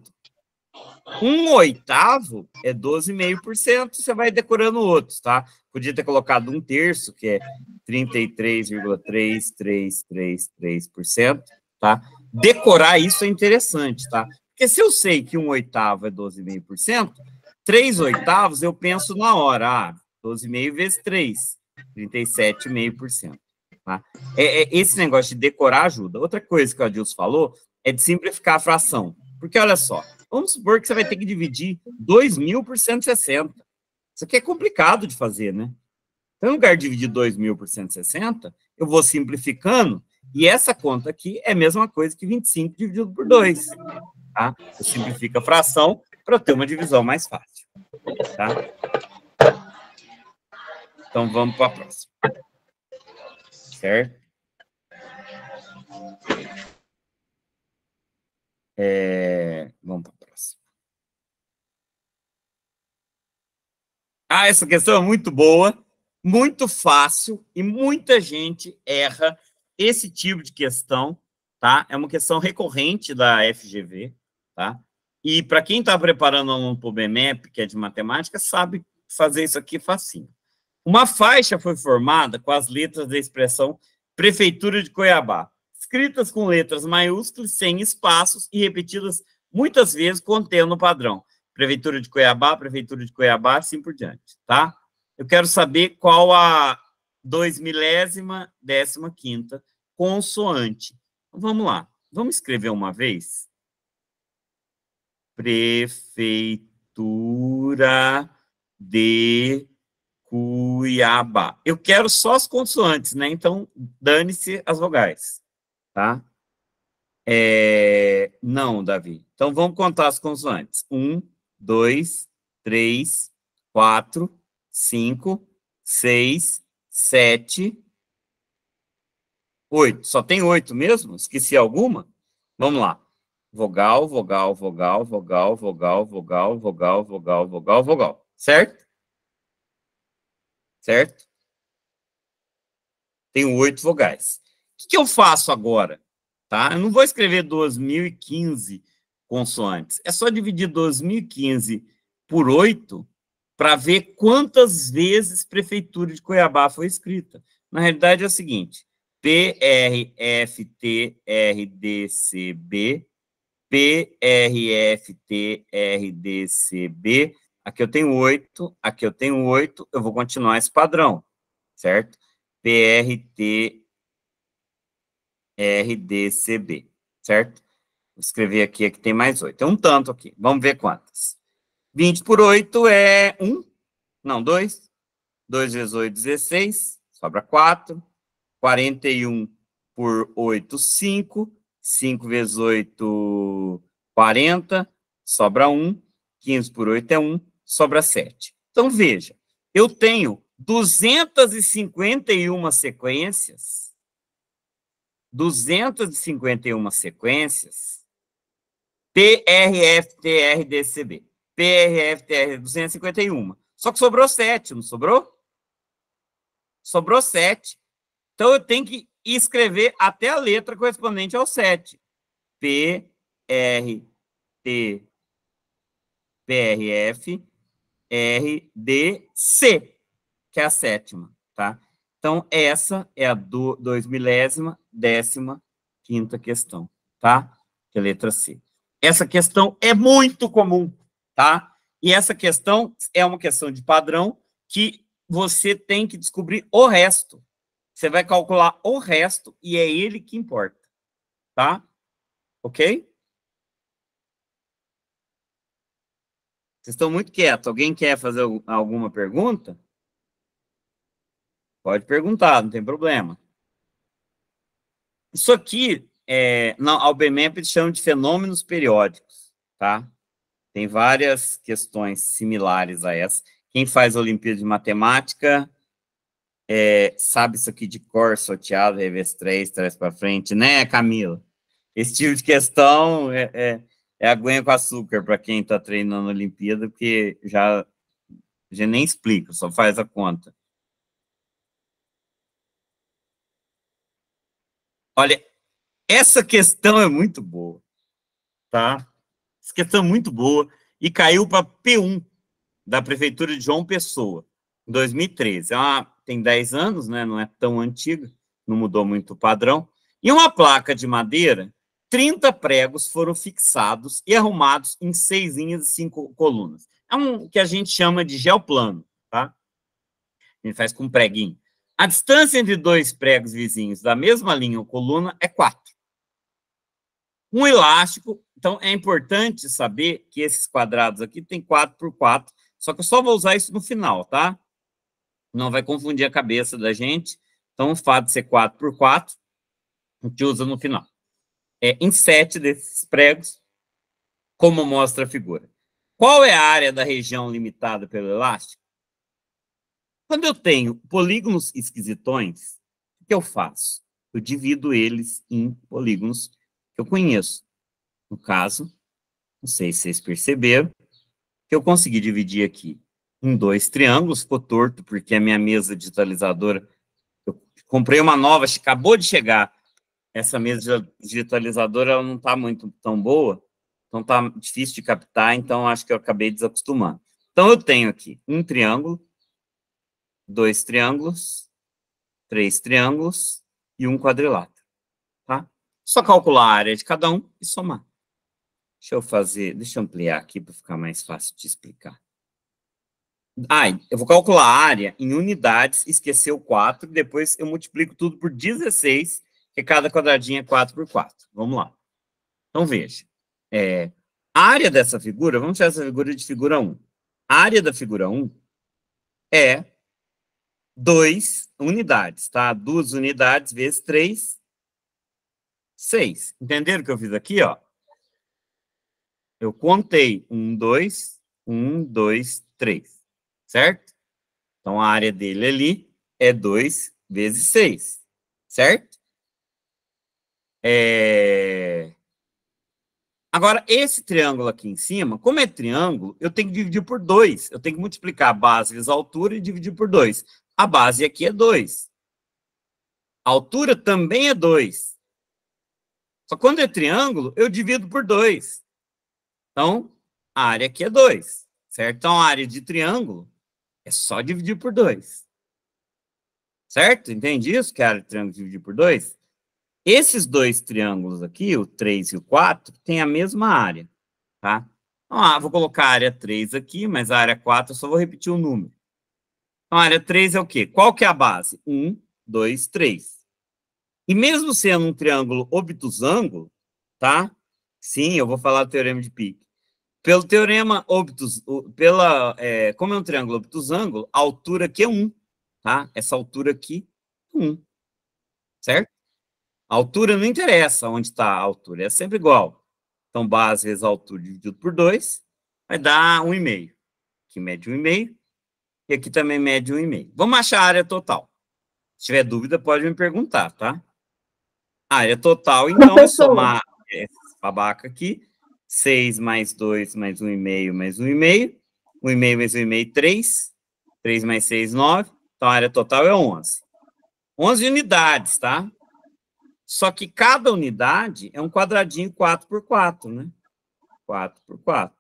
Um oitavo é 12,5%, você vai decorando outros, tá? Podia ter colocado um terço, que é 33,3333%, tá? Decorar isso é interessante, tá? Porque se eu sei que um oitavo é 12,5%, três oitavos eu penso na hora, ah, 12,5 vezes 3, 37,5%. Tá? É, é, esse negócio de decorar ajuda. Outra coisa que o Adilson falou é de simplificar a fração. Porque olha só, vamos supor que você vai ter que dividir 2.000 por 160. Isso aqui é complicado de fazer, né? Então, no lugar de dividir 2.000 por 160, eu vou simplificando, e essa conta aqui é a mesma coisa que 25 dividido por 2. Tá? Eu simplifico a fração para ter uma divisão mais fácil. Tá? Então, vamos para a próxima. Certo? É... Vamos para a próxima. Ah, essa questão é muito boa, muito fácil e muita gente erra esse tipo de questão, tá? É uma questão recorrente da FGV, tá? E para quem está preparando aluno para o BMEP, que é de matemática, sabe fazer isso aqui facinho. Uma faixa foi formada com as letras da expressão Prefeitura de Cuiabá escritas com letras maiúsculas, sem espaços e repetidas muitas vezes, contendo o padrão. Prefeitura de Cuiabá, Prefeitura de Cuiabá, assim por diante, tá? Eu quero saber qual a dois milésima, décima quinta consoante. Então, vamos lá, vamos escrever uma vez? Prefeitura de Cuiabá. Eu quero só as consoantes, né? Então, dane-se as vogais tá? É... Não, Davi. Então, vamos contar as consoantes. Um, dois, três, quatro, cinco, seis, sete, oito. Só tem oito mesmo? Esqueci alguma? Vamos lá. Vogal, vogal, vogal, vogal, vogal, vogal, vogal, vogal, vogal, vogal. Certo? Certo? Tem oito vogais que, que eu faço agora? Tá? Eu não vou escrever 2015 consoantes. É só dividir 2015 por 8 para ver quantas vezes Prefeitura de Cuiabá foi escrita. Na realidade é o seguinte, PRFTRDCB, PRFTRDCB, aqui eu tenho 8, aqui eu tenho 8, eu vou continuar esse padrão, certo? PRT RDCB, certo? Vou escrever aqui, aqui tem mais 8. É um tanto aqui. Vamos ver quantas. 20 por 8 é 1. Não, 2. 2 vezes 8, 16. Sobra 4. 41 por 8, 5. 5 vezes 8, 40. Sobra 1. 15 por 8 é 1. Sobra 7. Então, veja. Eu tenho 251 sequências 251 sequências PRFTRDCB. PRFTR 251. Só que sobrou 7, não sobrou? Sobrou 7. Então eu tenho que escrever até a letra correspondente ao 7. P R T P R F R D C, que é a sétima, tá? Então essa é a do, dois milésima décima quinta questão, tá? Que é letra C. Essa questão é muito comum, tá? E essa questão é uma questão de padrão que você tem que descobrir o resto. Você vai calcular o resto e é ele que importa, tá? Ok? Vocês estão muito quietos. Alguém quer fazer alguma pergunta? Pode perguntar, não tem problema. Isso aqui, é, na Albermap, eles chamam de fenômenos periódicos, tá? Tem várias questões similares a essa. Quem faz Olimpíada de Matemática é, sabe isso aqui de cor, sorteado, revés 3, traz para frente, né, Camila? Esse tipo de questão é, é, é aguinha com açúcar para quem está treinando Olimpíada, porque já, já nem explica, só faz a conta. Olha, essa questão é muito boa, tá? Essa questão é muito boa e caiu para P1 da Prefeitura de João Pessoa, em 2013. É ah, tem 10 anos, né? Não é tão antiga, não mudou muito o padrão. E uma placa de madeira, 30 pregos foram fixados e arrumados em seis linhas e cinco colunas. É um que a gente chama de geoplano, tá? A gente faz com preguinho. A distância entre dois pregos vizinhos da mesma linha ou coluna é 4. Um elástico, então é importante saber que esses quadrados aqui tem 4 por 4, só que eu só vou usar isso no final, tá? Não vai confundir a cabeça da gente. Então, o fato de ser 4 por 4, a gente usa no final. É em 7 desses pregos, como mostra a figura. Qual é a área da região limitada pelo elástico? Quando eu tenho polígonos esquisitões, o que eu faço? Eu divido eles em polígonos que eu conheço. No caso, não sei se vocês perceberam, que eu consegui dividir aqui em dois triângulos, ficou torto, porque a minha mesa digitalizadora, eu comprei uma nova, acabou de chegar, essa mesa digitalizadora ela não está muito tão boa, então está difícil de captar, então acho que eu acabei desacostumando. Então eu tenho aqui um triângulo, dois triângulos, três triângulos e um quadrilátero, tá? Só calcular a área de cada um e somar. Deixa eu fazer, deixa eu ampliar aqui para ficar mais fácil de explicar. Ah, eu vou calcular a área em unidades, esquecer o 4, depois eu multiplico tudo por 16, que cada quadradinho é 4 por 4. Vamos lá. Então, veja. É, a área dessa figura, vamos tirar essa figura de figura 1. A área da figura 1 é 2 unidades, tá? Duas unidades vezes 3, 6. Entenderam o que eu fiz aqui, ó? Eu contei 1, 2, 1, 2, 3, certo? Então, a área dele ali é 2 vezes 6, certo? É... Agora, esse triângulo aqui em cima, como é triângulo, eu tenho que dividir por 2. Eu tenho que multiplicar a base vezes a altura e dividir por 2. A base aqui é 2. A altura também é 2. Só quando é triângulo, eu divido por 2. Então, a área aqui é 2, certo? Então, a área de triângulo é só dividir por 2. Certo? Entende isso? Que a área de triângulo dividir por 2? Esses dois triângulos aqui, o 3 e o 4, têm a mesma área, tá? Então, ah, vou colocar a área 3 aqui, mas a área 4 eu só vou repetir o número. Então, a área 3 é o quê? Qual que é a base? 1, 2, 3. E mesmo sendo um triângulo obtusângulo, tá? Sim, eu vou falar do teorema de Pique. Pelo teorema obtus, pela, é, como é um triângulo obtusângulo, a altura aqui é 1, tá? Essa altura aqui é 1, certo? A altura não interessa onde está a altura, é sempre igual. Então, base vezes altura dividido por 2 vai dar 1,5, que mede 1,5. E aqui também mede 1,5. Vamos achar a área total. Se tiver dúvida, pode me perguntar, tá? A área total, então, é somar essa babaca aqui. 6 mais 2 mais 1,5 mais 1,5. 1,5 mais 1,5, 3. 3 mais 6, 9. Então, a área total é 11. 11 unidades, tá? Só que cada unidade é um quadradinho 4 por 4, né? 4 por 4.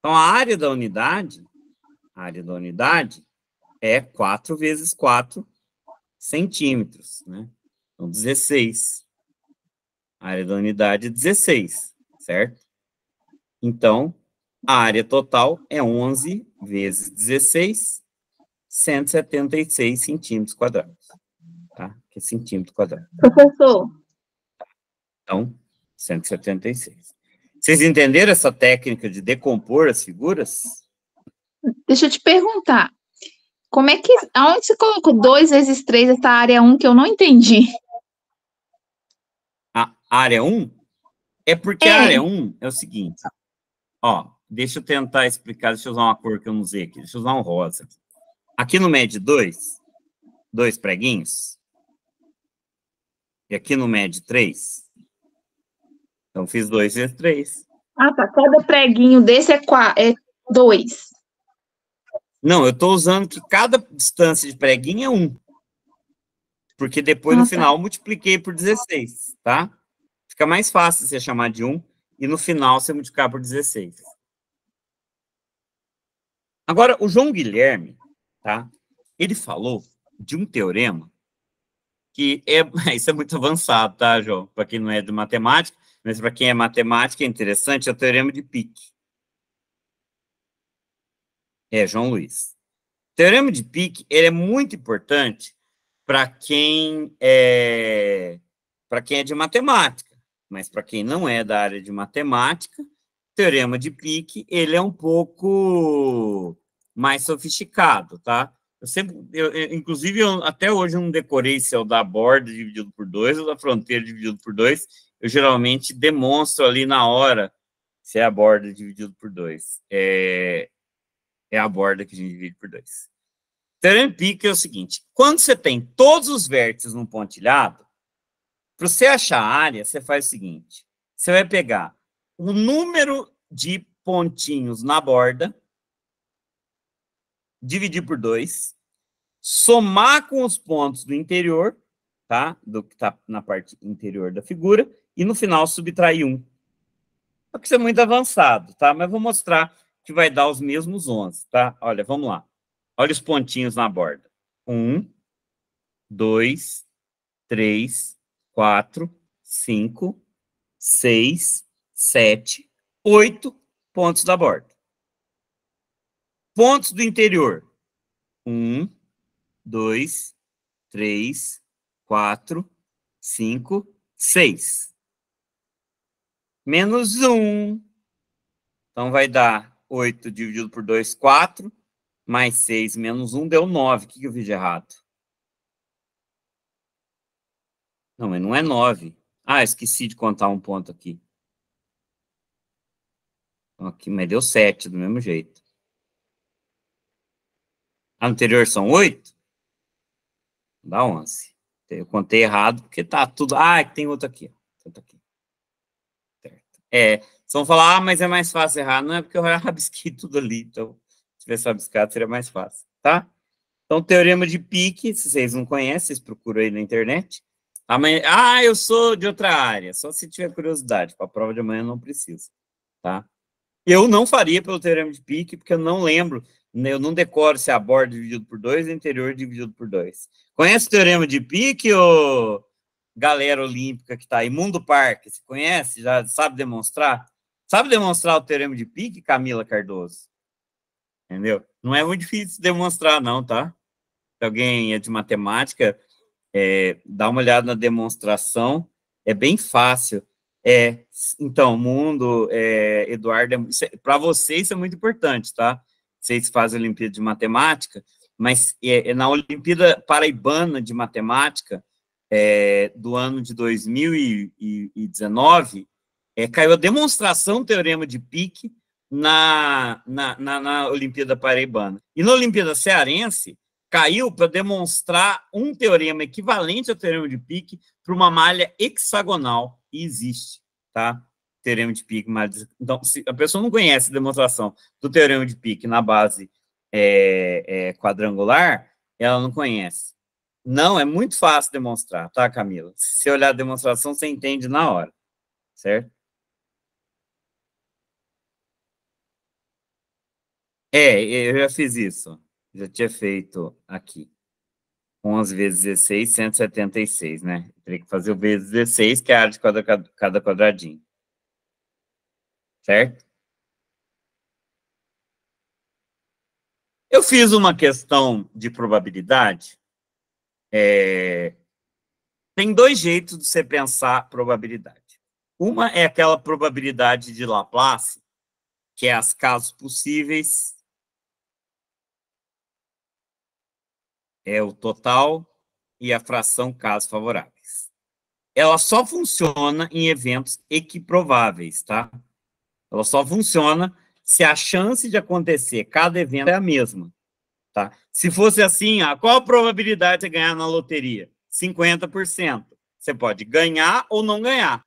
Então, a área da unidade a área da unidade é 4 vezes 4 centímetros, né? Então, 16. A área da unidade é 16, certo? Então, a área total é 11 vezes 16, 176 centímetros quadrados, tá? Que é centímetro quadrado. Professor. Então, 176. Vocês entenderam essa técnica de decompor as figuras? Deixa eu te perguntar. Como é que. Aonde você colocou 2 vezes 3 essa área 1 um, que eu não entendi? A área 1? Um? É porque é. a área 1 um é o seguinte. Ó, deixa eu tentar explicar, deixa eu usar uma cor que eu não usei aqui, deixa eu usar um rosa. Aqui no MED 2, dois preguinhos. E aqui no MED 3. Então, fiz 2 vezes 3. Ah, tá. Cada preguinho desse é 2. É não, eu estou usando que cada distância de preguinho é 1. Porque depois, no ah, tá. final, eu multipliquei por 16, tá? Fica mais fácil você chamar de 1 e no final você multiplicar por 16. Agora, o João Guilherme, tá? Ele falou de um teorema que é... Isso é muito avançado, tá, João? Para quem não é de matemática, mas para quem é matemática é interessante, é o teorema de Pique. É, João Luiz. O teorema de Pique ele é muito importante para quem é para quem é de matemática, mas para quem não é da área de matemática, o teorema de Pique ele é um pouco mais sofisticado, tá? Eu sempre, eu, inclusive, eu até hoje eu não decorei se é o da borda dividido por 2 ou da fronteira dividido por 2. Eu geralmente demonstro ali na hora se é a borda dividido por 2. É, é a borda que a gente divide por 2. Trampique então, é o seguinte, quando você tem todos os vértices num pontilhado, para você achar a área, você faz o seguinte, você vai pegar o número de pontinhos na borda, dividir por 2, somar com os pontos do interior, tá? Do que está na parte interior da figura, e no final subtrair um. Só que isso é muito avançado, tá? Mas vou mostrar que vai dar os mesmos 11, tá? Olha, vamos lá. Olha os pontinhos na borda. 1, 2, 3, 4, 5, 6, 7, 8 pontos da borda. Pontos do interior. 1, 2, 3, 4, 5, 6. Menos 1. Então, vai dar 8 dividido por 2, 4. Mais 6 menos 1 deu 9. O que, eu fiz de errado? Não, mas não é 9. Ah, esqueci de contar um ponto aqui. Aqui, mas deu 7 do mesmo jeito. A anterior são 8? Dá 11. Eu contei errado, porque tá tudo... Ah, é tem outro aqui. Outro aqui. Certo. É, só vão falar, ah, mas é mais fácil errar. Não é porque eu rabisquei tudo ali, então se tivesse rabiscado seria mais fácil, tá? Então, teorema de Pique, se vocês não conhecem, vocês procuram aí na internet. Amanhã, ah, eu sou de outra área, só se tiver curiosidade, para a prova de amanhã não precisa, tá? Eu não faria pelo teorema de Pique, porque eu não lembro, né, eu não decoro se é a borda dividido por 2 e interior dividido por 2. Conhece o teorema de Pique, ô galera olímpica que está aí? Mundo Parque, você conhece? Já sabe demonstrar? Sabe demonstrar o teorema de Pique, Camila Cardoso? Entendeu? Não é muito difícil demonstrar, não, tá? Se alguém é de matemática, é, dá uma olhada na demonstração, é bem fácil. É, então, mundo, é, Eduardo, é, é para vocês isso é muito importante, tá? Vocês fazem a Olimpíada de Matemática, mas é, é na Olimpíada Paraibana de Matemática, é, do ano de 2019, é, caiu a demonstração do teorema de Pick na, na, na, na Olimpíada Paraibana. E na Olimpíada Cearense, caiu para demonstrar um teorema equivalente ao teorema de Pick para uma malha hexagonal. E existe, tá? Teorema de Pick. Mas, então, se a pessoa não conhece a demonstração do teorema de Pick na base é, é, quadrangular, ela não conhece. Não, é muito fácil demonstrar, tá, Camila? Se você olhar a demonstração, você entende na hora, certo? É, eu já fiz isso. Já tinha feito aqui. 11 vezes 16, 176, né? Teria que fazer o vezes 16, que é a área de quadra, cada quadradinho. Certo? Eu fiz uma questão de probabilidade. É... Tem dois jeitos de você pensar probabilidade. Uma é aquela probabilidade de Laplace, que é as casos possíveis é o total e a fração casos favoráveis. Ela só funciona em eventos equiprováveis, tá? Ela só funciona se a chance de acontecer cada evento é a mesma, tá? Se fosse assim, ah, qual a probabilidade de ganhar na loteria? 50%. Você pode ganhar ou não ganhar.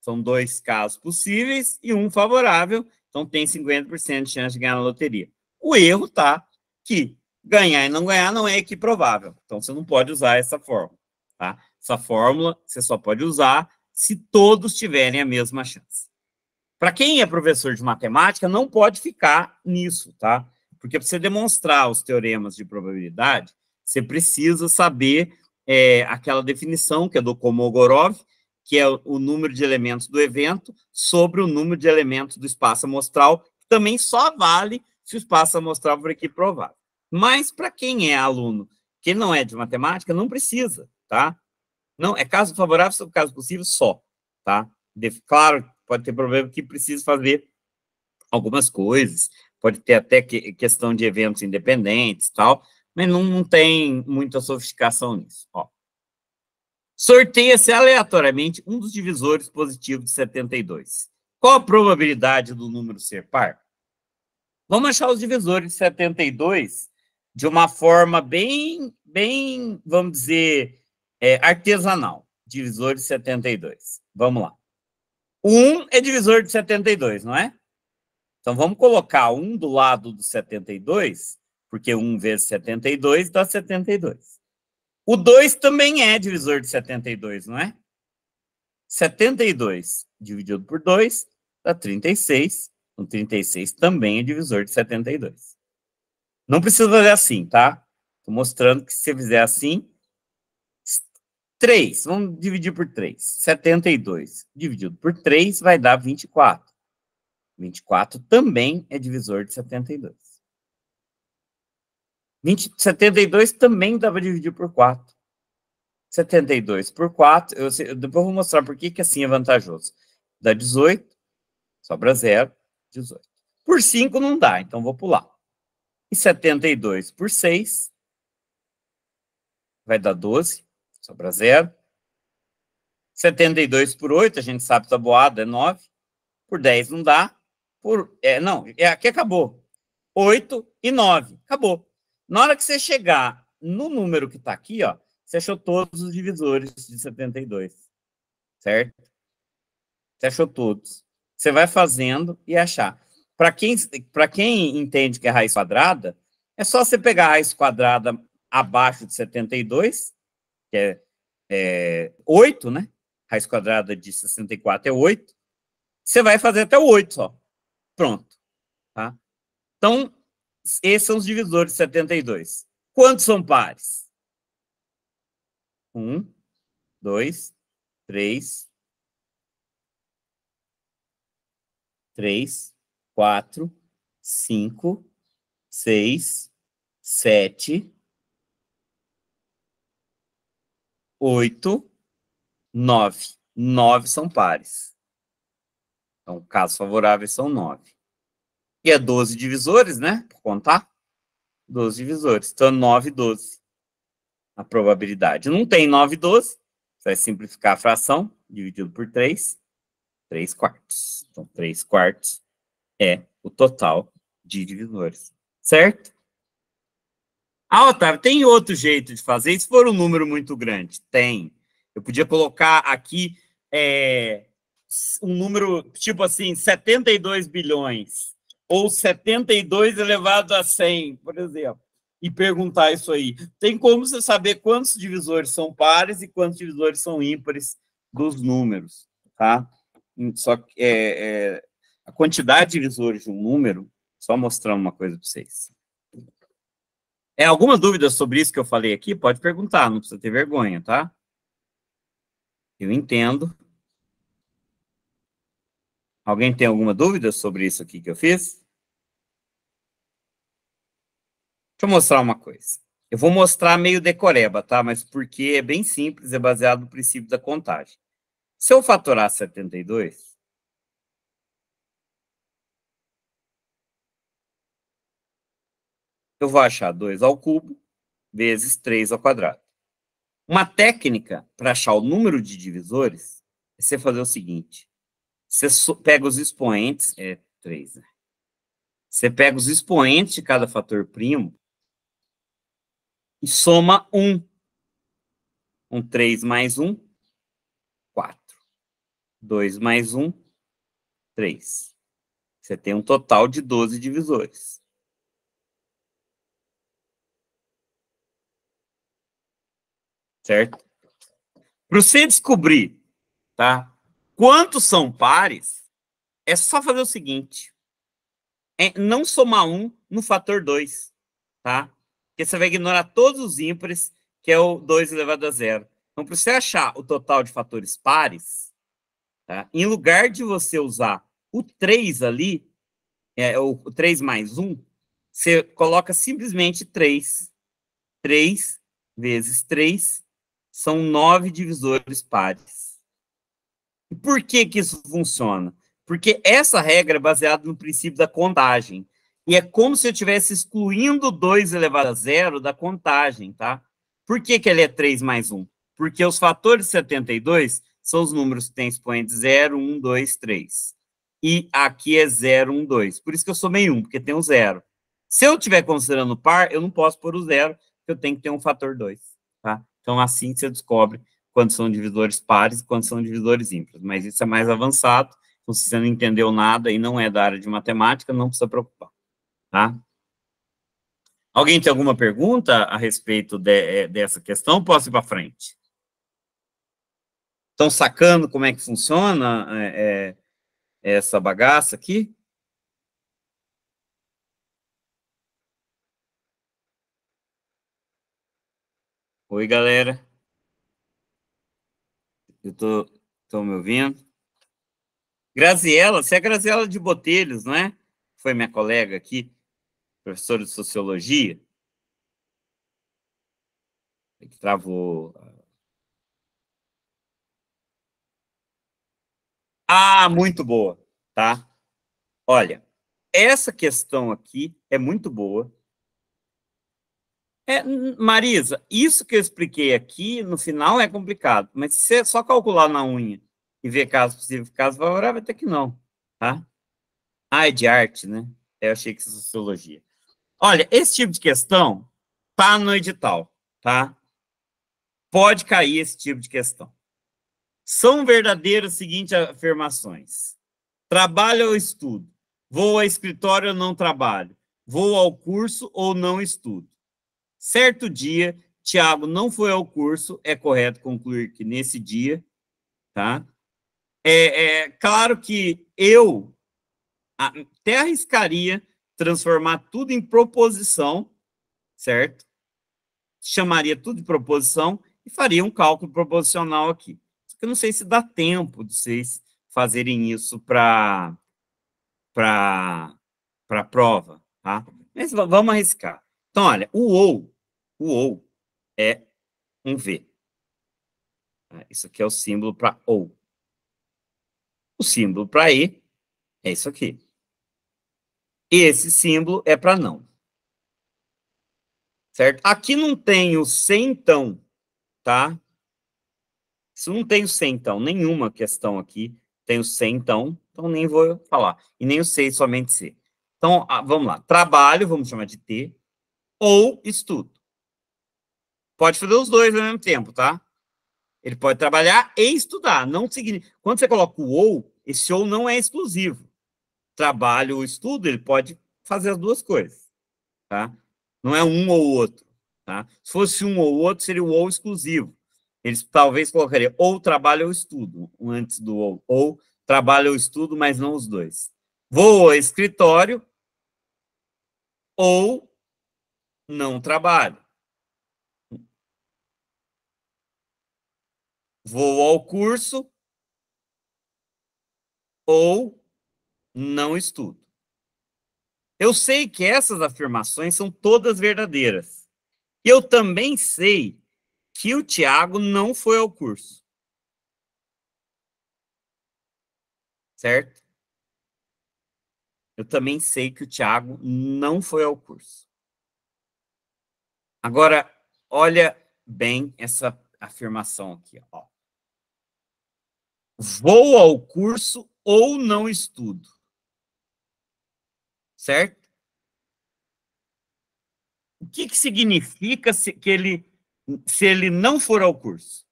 São dois casos possíveis e um favorável, então tem 50% de chance de ganhar na loteria. O erro tá que Ganhar e não ganhar não é equiprovável. Então, você não pode usar essa fórmula. Tá? Essa fórmula você só pode usar se todos tiverem a mesma chance. Para quem é professor de matemática, não pode ficar nisso, tá? Porque para você demonstrar os teoremas de probabilidade, você precisa saber é, aquela definição que é do Komogorov, que é o número de elementos do evento sobre o número de elementos do espaço amostral, que também só vale se o espaço amostral for equiprovável. Mas para quem é aluno que não é de matemática, não precisa, tá? Não, é caso favorável, se é caso possível, só, tá? De, claro, pode ter problema que precisa fazer algumas coisas, pode ter até que, questão de eventos independentes tal, mas não, não tem muita sofisticação nisso, ó. Sorteia-se aleatoriamente um dos divisores positivos de 72. Qual a probabilidade do número ser par? Vamos achar os divisores de 72 de uma forma bem, bem, vamos dizer, é, artesanal. Divisor de 72. Vamos lá. 1 é divisor de 72, não é? Então, vamos colocar 1 do lado do 72, porque 1 vezes 72 dá 72. O 2 também é divisor de 72, não é? 72 dividido por 2 dá 36. Então, 36 também é divisor de 72. Não precisa fazer assim, tá? Estou mostrando que se você fizer assim, 3, vamos dividir por 3. 72 dividido por 3 vai dar 24. 24 também é divisor de 72. 20, 72 também dá para dividir por 4. 72 por 4, eu, eu depois vou mostrar por que assim é vantajoso. Dá 18, sobra 0, 18. Por 5 não dá, então vou pular. E 72 por 6 vai dar 12, sobra zero. 72 por 8, a gente sabe tabuado, tá é 9. Por 10 não dá. Por, é, não, é aqui acabou. 8 e 9, acabou. Na hora que você chegar no número que está aqui, ó, você achou todos os divisores de 72, certo? Você achou todos. Você vai fazendo e achar. Para quem, pra quem entende que é raiz quadrada, é só você pegar a raiz quadrada abaixo de 72, que é, é 8, né? raiz quadrada de 64 é 8. Você vai fazer até o 8 só. Pronto. Tá? Então, esses são os divisores de 72. Quantos são pares? 1, 2, 3, 3, quatro, cinco, seis, sete, oito, nove. Nove são pares. Então, casos favoráveis são nove. E é 12 divisores, né? Por contar. 12 divisores. Então, 9 e 12. A probabilidade. Não tem 9 e 12. Você vai simplificar a fração, dividido por 3. 3 quartos. Então, 3 quartos é o total de divisores, certo? Ah, Otávio, tem outro jeito de fazer, se for um número muito grande? Tem. Eu podia colocar aqui é, um número, tipo assim, 72 bilhões, ou 72 elevado a 100, por exemplo, e perguntar isso aí. Tem como você saber quantos divisores são pares e quantos divisores são ímpares dos números, tá? Só que é, é, a quantidade de visores de um número, só mostrando uma coisa para vocês. É, alguma dúvida sobre isso que eu falei aqui? Pode perguntar, não precisa ter vergonha, tá? Eu entendo. Alguém tem alguma dúvida sobre isso aqui que eu fiz? Deixa eu mostrar uma coisa. Eu vou mostrar meio decoreba, tá? Mas porque é bem simples, é baseado no princípio da contagem. Se eu fatorar 72, eu vou achar 2 ao cubo vezes 3 ao quadrado. Uma técnica para achar o número de divisores é você fazer o seguinte. Você pega os expoentes, é 3, né? Você pega os expoentes de cada fator primo e soma 1. Um. um 3 mais 1, um, 4. 2 mais 1, um, 3. Você tem um total de 12 divisores. certo? Para você descobrir, tá? Quantos são pares, é só fazer o seguinte. É não somar um no fator 2, tá? Porque você vai ignorar todos os ímpares, que é o 2 elevado a zero. Então, para você achar o total de fatores pares, tá? em lugar de você usar o 3 ali, é, o 3 mais 1, você coloca simplesmente 3. 3 vezes 3 são nove divisores pares. E por que, que isso funciona? Porque essa regra é baseada no princípio da contagem. E é como se eu estivesse excluindo 2 elevado a zero da contagem, tá? Por que, que ele é 3 mais 1? Porque os fatores 72 são os números que têm expoentes 0, 1, 2, 3. E aqui é 0, 1, 2. Por isso que eu somei 1, porque tem um 0. Se eu estiver considerando par, eu não posso pôr o zero, eu tenho que ter um fator 2. Então, assim você descobre quando são divisores pares e quando são divisores ímpares. Mas isso é mais avançado, então se você não entendeu nada e não é da área de matemática, não precisa preocupar, tá? Alguém tem alguma pergunta a respeito de, é, dessa questão? Posso ir para frente? Estão sacando como é que funciona é, é essa bagaça aqui? Oi, galera. Eu tô, tô me ouvindo? Graziela, você é Graziela de Botelhos, não é? Foi minha colega aqui, professora de Sociologia. Que travou. Ah, muito boa, tá? Olha, essa questão aqui é muito boa, é, Marisa, isso que eu expliquei aqui no final é complicado, mas se você só calcular na unha e ver caso possível, caso favorável, até que não, tá? Ah, é de arte, né? Eu achei que isso é sociologia. Olha, esse tipo de questão tá no edital, tá? Pode cair esse tipo de questão. São verdadeiras as seguintes afirmações. Trabalho ou estudo? Vou ao escritório ou não trabalho? Vou ao curso ou não estudo? Certo dia, Tiago não foi ao curso, é correto concluir que nesse dia, tá? É, é claro que eu até arriscaria transformar tudo em proposição, certo? Chamaria tudo de proposição e faria um cálculo proposicional aqui. Só que eu não sei se dá tempo de vocês fazerem isso para para prova, tá? Mas vamos arriscar. Então, olha, o ou o ou é um V. Tá? Isso aqui é o símbolo para ou. O símbolo para e é isso aqui. Esse símbolo é para não. Certo? Aqui não tem o se então, tá? Isso não tem o se então, nenhuma questão aqui tem o se então, então nem vou falar. E nem o se, somente se. Então, vamos lá. Trabalho, vamos chamar de T, ou estudo. Pode fazer os dois ao mesmo tempo, tá? Ele pode trabalhar e estudar. Não significa... Quando você coloca o ou, esse ou não é exclusivo. Trabalho ou estudo, ele pode fazer as duas coisas, tá? Não é um ou outro, tá? Se fosse um ou outro, seria o ou exclusivo. Eles talvez colocariam ou trabalho ou estudo, antes do ou. Ou trabalho ou estudo, mas não os dois. Vou ao escritório ou não trabalho. vou ao curso ou não estudo. Eu sei que essas afirmações são todas verdadeiras. Eu também sei que o Tiago não foi ao curso. Certo? Eu também sei que o Tiago não foi ao curso. Agora, olha bem essa afirmação aqui, ó vou ao curso ou não estudo. Certo? O que, que significa se, que ele, se ele não for ao curso?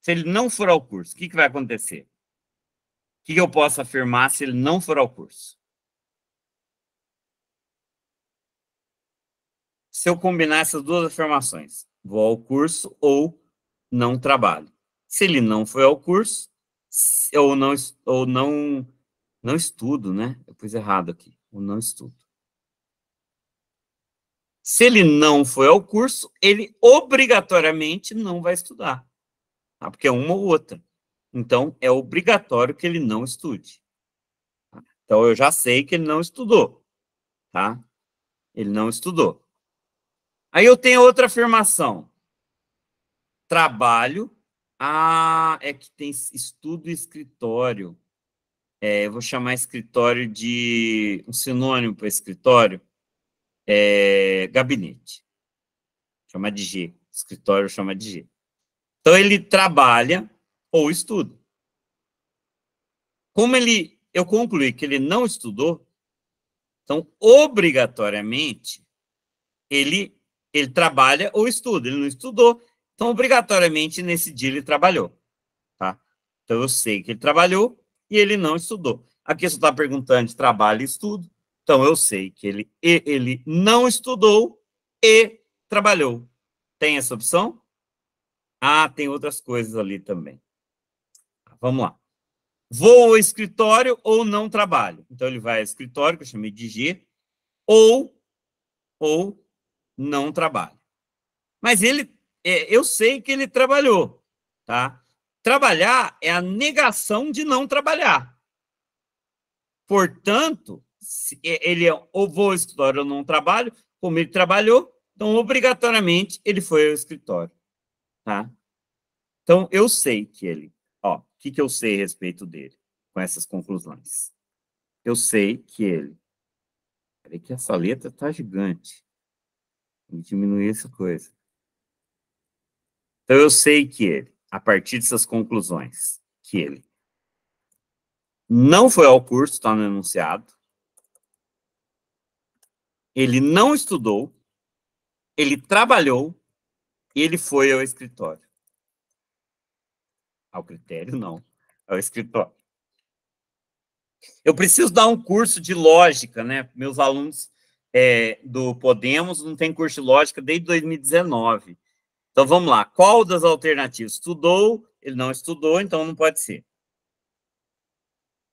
Se ele não for ao curso, o que, que vai acontecer? O que, que eu posso afirmar se ele não for ao curso? Se eu combinar essas duas afirmações, vou ao curso ou não trabalhe. Se ele não foi ao curso, ou não, ou não, não estudo, né? Eu pus errado aqui, ou não estudo. Se ele não foi ao curso, ele obrigatoriamente não vai estudar, tá? porque é uma ou outra. Então, é obrigatório que ele não estude. Tá? Então, eu já sei que ele não estudou, tá? Ele não estudou. Aí eu tenho outra afirmação trabalho. Ah, é que tem estudo e escritório. É, eu vou chamar escritório de um sinônimo para escritório é gabinete. Chama de G. Escritório chama de G. Então ele trabalha ou estuda. Como ele, eu concluí que ele não estudou, então obrigatoriamente ele ele trabalha ou estuda. Ele não estudou, então, obrigatoriamente, nesse dia ele trabalhou. Tá? Então, eu sei que ele trabalhou e ele não estudou. Aqui você está perguntando de trabalho e estudo. Então, eu sei que ele, ele não estudou e trabalhou. Tem essa opção? Ah, tem outras coisas ali também. Tá, vamos lá. Vou ao escritório ou não trabalho. Então, ele vai ao escritório, que eu chamei de G, ou, ou não trabalho. Mas ele é, eu sei que ele trabalhou, tá? Trabalhar é a negação de não trabalhar. Portanto, é, ele é, ou vou ao escritório ou não trabalho, como ele trabalhou, então obrigatoriamente ele foi ao escritório, tá? Então eu sei que ele, ó, o que, que eu sei a respeito dele com essas conclusões? Eu sei que ele, peraí que essa letra tá gigante, Vou diminuir essa coisa. Então eu sei que ele, a partir dessas conclusões, que ele não foi ao curso, está no enunciado, ele não estudou, ele trabalhou e ele foi ao escritório. Ao critério, não, ao escritório. Eu preciso dar um curso de lógica, né? Meus alunos é, do Podemos não têm curso de lógica desde 2019. Então vamos lá. Qual das alternativas? Estudou, ele não estudou, então não pode ser.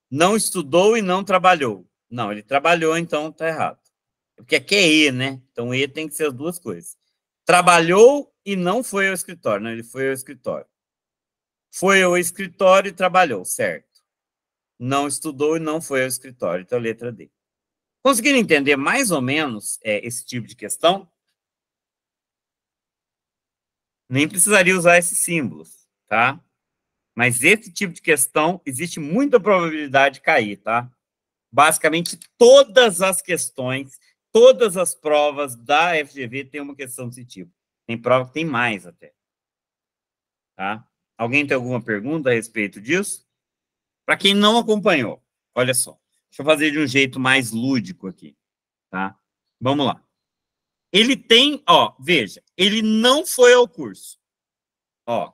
Não estudou e não trabalhou. Não, ele trabalhou, então está errado. Porque aqui é E, né? Então E tem que ser as duas coisas. Trabalhou e não foi ao escritório. Não, ele foi ao escritório. Foi ao escritório e trabalhou, certo. Não estudou e não foi ao escritório. Então, letra D. Conseguiram entender mais ou menos é, esse tipo de questão? nem precisaria usar esses símbolos, tá? Mas esse tipo de questão, existe muita probabilidade de cair, tá? Basicamente, todas as questões, todas as provas da FGV tem uma questão desse tipo. Tem prova que tem mais até. Tá? Alguém tem alguma pergunta a respeito disso? Para quem não acompanhou, olha só. Deixa eu fazer de um jeito mais lúdico aqui, tá? Vamos lá. Ele tem, ó, veja, ele não foi ao curso. Ó,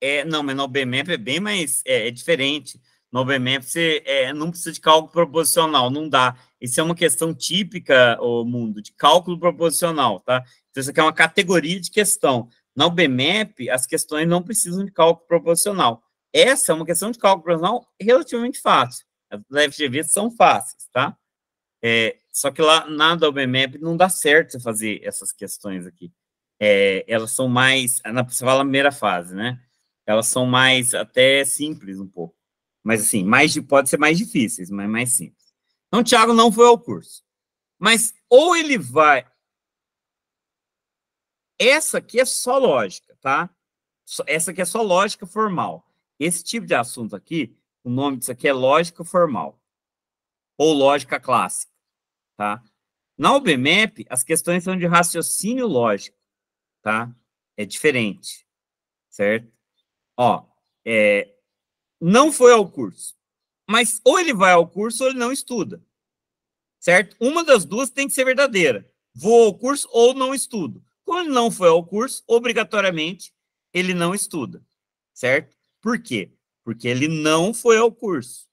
é, não, mas no BMAP é bem mais, é, é diferente. No BMAP você é, não precisa de cálculo proporcional, não dá. Isso é uma questão típica, o mundo, de cálculo proporcional, tá? Então, isso aqui é uma categoria de questão. Na BMAP, as questões não precisam de cálculo proporcional. Essa é uma questão de cálculo proporcional relativamente fácil. As da FGV são fáceis, tá? É, só que lá na WMAP não dá certo fazer essas questões aqui. É, elas são mais, é, você fala na primeira fase, né? Elas são mais até simples um pouco. Mas assim, mais, pode ser mais difíceis, mas mais simples. Então, o Thiago não foi ao curso. Mas ou ele vai. Essa aqui é só lógica, tá? Essa aqui é só lógica formal. Esse tipo de assunto aqui, o nome disso aqui é lógica formal. Ou lógica clássica tá? Na OBMEP, as questões são de raciocínio lógico, tá? É diferente, certo? Ó, é, não foi ao curso, mas ou ele vai ao curso ou ele não estuda, certo? Uma das duas tem que ser verdadeira. Vou ao curso ou não estudo. Quando ele não foi ao curso, obrigatoriamente, ele não estuda, certo? Por quê? Porque ele não foi ao curso.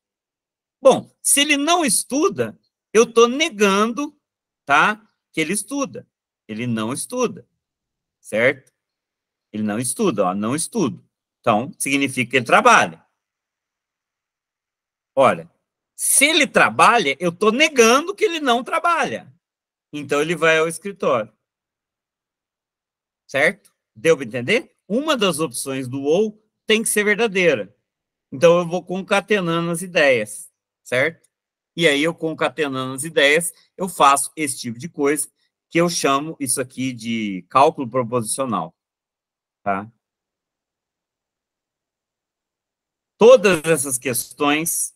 Bom, se ele não estuda, eu estou negando, tá? Que ele estuda. Ele não estuda, certo? Ele não estuda, ó, não estudo. Então, significa que ele trabalha. Olha, se ele trabalha, eu estou negando que ele não trabalha. Então, ele vai ao escritório. Certo? Deu para entender? Uma das opções do ou tem que ser verdadeira. Então, eu vou concatenando as ideias, certo? E aí eu concatenando as ideias, eu faço esse tipo de coisa que eu chamo isso aqui de cálculo proposicional. Tá? Todas essas questões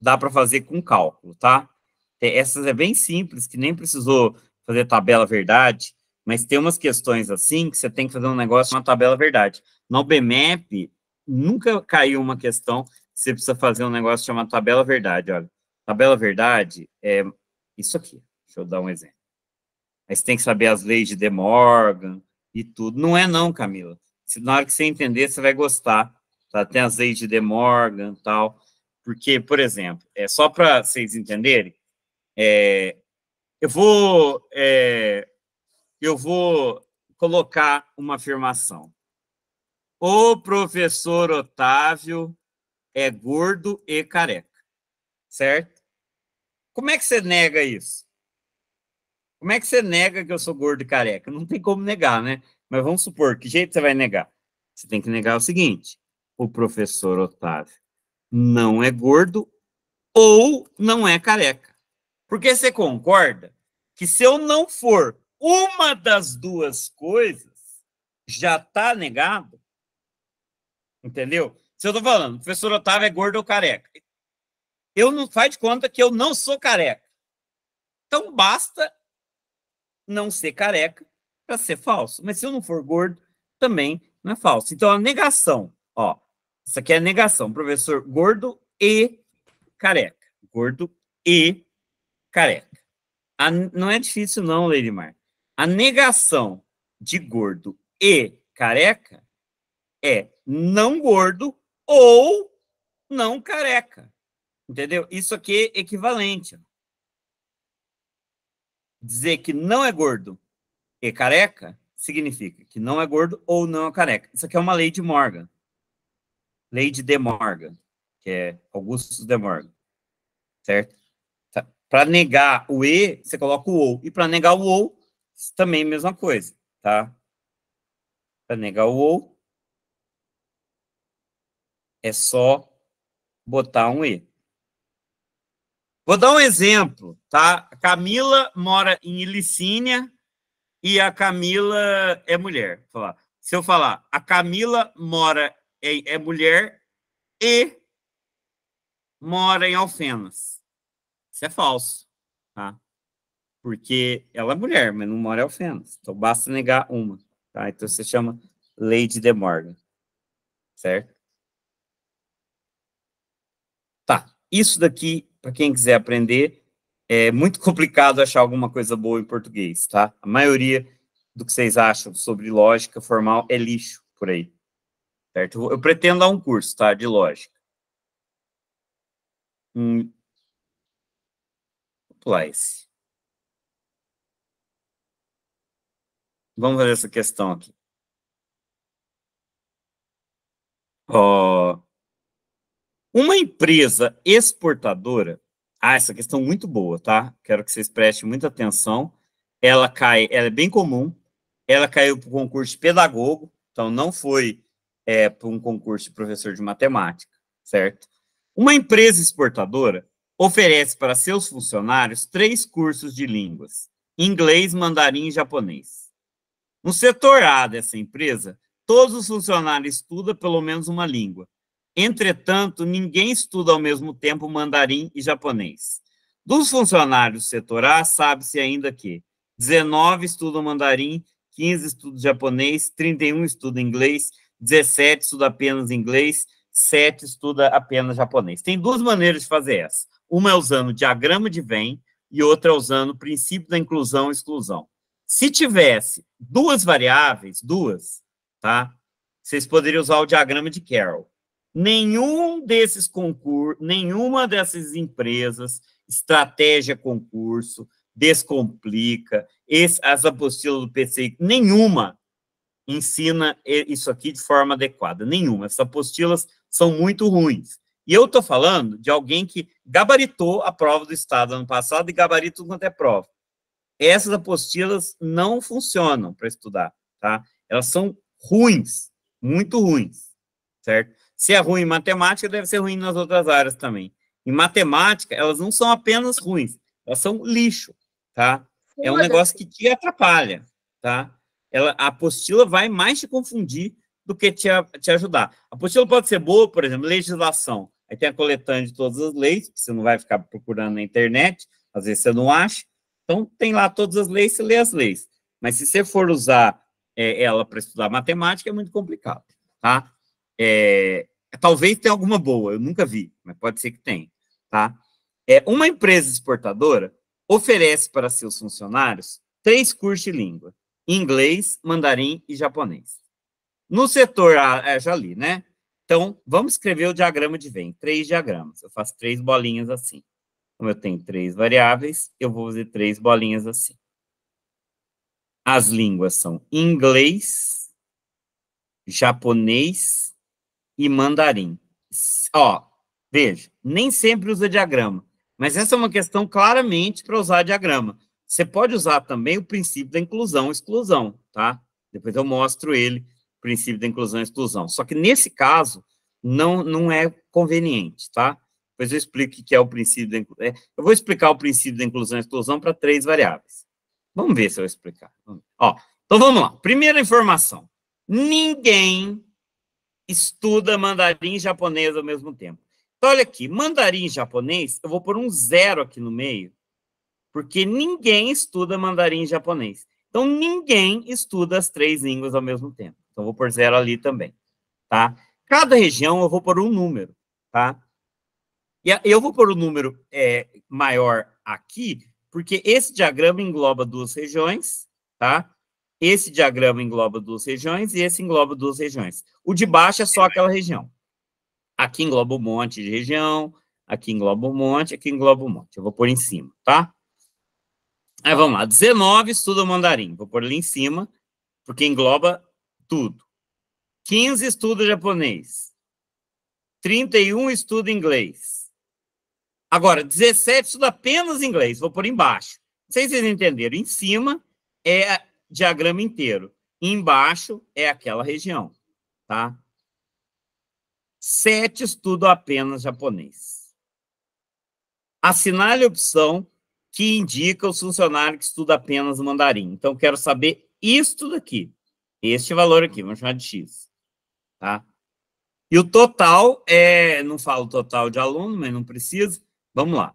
dá para fazer com cálculo, tá? Essas é bem simples, que nem precisou fazer tabela verdade, mas tem umas questões assim que você tem que fazer um negócio uma tabela verdade. No BMAP, nunca caiu uma questão que você precisa fazer um negócio chamado tabela verdade, olha. A bela verdade é isso aqui. Deixa eu dar um exemplo. Aí você tem que saber as leis de De Morgan e tudo. Não é não, Camila. Se, na hora que você entender, você vai gostar. Tá? Tem as leis de De Morgan tal. Porque, por exemplo, é só para vocês entenderem, é, eu vou é, eu vou colocar uma afirmação. O professor Otávio é gordo e careca certo? Como é que você nega isso? Como é que você nega que eu sou gordo e careca? Não tem como negar, né? Mas vamos supor, que jeito você vai negar? Você tem que negar o seguinte: o professor Otávio não é gordo ou não é careca. Porque você concorda que se eu não for uma das duas coisas, já está negado? Entendeu? Se eu estou falando, professor Otávio é gordo ou careca? Eu não faz de conta que eu não sou careca. Então basta não ser careca para ser falso. Mas se eu não for gordo, também não é falso. Então a negação, ó, isso aqui é a negação, professor, gordo e careca. Gordo e careca. A, não é difícil não, Leirimar. A negação de gordo e careca é não gordo ou não careca. Entendeu? Isso aqui é equivalente. Dizer que não é gordo e careca significa que não é gordo ou não é careca. Isso aqui é uma lei de Morgan. Lei de De Morgan, que é Augustus De Morgan. Certo? Tá. Para negar o E, você coloca o OU. E para negar o OU, também é a mesma coisa, tá? Para negar o OU, é só botar um E. Vou dar um exemplo, tá? A Camila mora em Ilicínia e a Camila é mulher. Falar. Se eu falar, a Camila mora é, é mulher e mora em Alfenas. Isso é falso, tá? Porque ela é mulher, mas não mora em Alfenas. Então basta negar uma, tá? Então você chama Lady de Morgan, certo? Tá. Isso daqui para quem quiser aprender, é muito complicado achar alguma coisa boa em português, tá? A maioria do que vocês acham sobre lógica formal é lixo por aí, certo? Eu pretendo dar um curso, tá, de lógica. Hum. Vou pular esse. Vamos fazer essa questão aqui. Oh, uma empresa exportadora, ah, essa questão é muito boa, tá? Quero que vocês prestem muita atenção. Ela cai, ela é bem comum. Ela caiu para o concurso de pedagogo, então não foi é, para um concurso de professor de matemática, certo? Uma empresa exportadora oferece para seus funcionários três cursos de línguas: inglês, mandarim e japonês. No setor A dessa empresa, todos os funcionários estudam pelo menos uma língua, Entretanto, ninguém estuda ao mesmo tempo mandarim e japonês. Dos funcionários do setor A, sabe-se ainda que 19 estudam mandarim, 15 estudam japonês, 31 estudam inglês, 17 estudam apenas inglês, 7 estudam apenas japonês. Tem duas maneiras de fazer essa. Uma é usando o diagrama de Venn e outra é usando o princípio da inclusão e exclusão. Se tivesse duas variáveis, duas, tá? Vocês poderiam usar o diagrama de Carroll nenhum desses concursos, nenhuma dessas empresas, estratégia concurso, descomplica, esse, as apostilas do PCI, nenhuma ensina isso aqui de forma adequada, nenhuma. Essas apostilas são muito ruins. E eu estou falando de alguém que gabaritou a prova do Estado ano passado e gabarito quanto é prova. Essas apostilas não funcionam para estudar, tá? Elas são ruins, muito ruins, certo? se é ruim em matemática, deve ser ruim nas outras áreas também. Em matemática, elas não são apenas ruins, elas são lixo, tá? É um negócio que te atrapalha, tá? Ela, a apostila vai mais te confundir do que te, te ajudar. A apostila pode ser boa, por exemplo, legislação. Aí tem a coletânea de todas as leis, que você não vai ficar procurando na internet, às vezes você não acha. Então, tem lá todas as leis, você lê as leis. Mas se você for usar é, ela para estudar matemática, é muito complicado, tá? É, Talvez tenha alguma boa, eu nunca vi, mas pode ser que tenha, tá? É, uma empresa exportadora oferece para seus funcionários três cursos de língua: inglês, mandarim e japonês. No setor, ah, é, já li, né? Então, vamos escrever o diagrama de Venn, três diagramas. Eu faço três bolinhas assim. Como eu tenho três variáveis, eu vou fazer três bolinhas assim. As línguas são inglês, japonês e mandarim. Ó, veja, nem sempre usa diagrama, mas essa é uma questão claramente para usar diagrama. Você pode usar também o princípio da inclusão-exclusão, tá? Depois eu mostro ele, princípio da inclusão-exclusão. Só que nesse caso, não, não é conveniente, tá? Depois eu explico o que é o princípio da inclusão. É, eu vou explicar o princípio da inclusão-exclusão para três variáveis. Vamos ver se eu explicar. Ó, então vamos lá. Primeira informação. Ninguém estuda mandarim e japonês ao mesmo tempo. Então, olha aqui, mandarim e japonês, eu vou pôr um zero aqui no meio, porque ninguém estuda mandarim e japonês. Então, ninguém estuda as três línguas ao mesmo tempo. Então, eu vou pôr zero ali também, tá? Cada região eu vou pôr um número, tá? E eu vou pôr o um número é, maior aqui, porque esse diagrama engloba duas regiões, tá? Esse diagrama engloba duas regiões e esse engloba duas regiões. O de baixo é só aquela região. Aqui engloba um monte de região, aqui engloba um monte, aqui engloba um monte. Eu vou pôr em cima, tá? Aí vamos lá, 19 estuda mandarim, vou pôr ali em cima, porque engloba tudo. 15 estuda japonês. 31 estuda inglês. Agora, 17 estuda apenas inglês, vou pôr embaixo. Não sei se vocês entenderam, em cima é diagrama inteiro. Embaixo é aquela região, tá? Sete estudo apenas japonês. Assinale a opção que indica o funcionário que estuda apenas mandarim. Então, quero saber isto daqui, este valor aqui, vamos chamar de X, tá? E o total é, não falo total de aluno, mas não precisa. Vamos lá.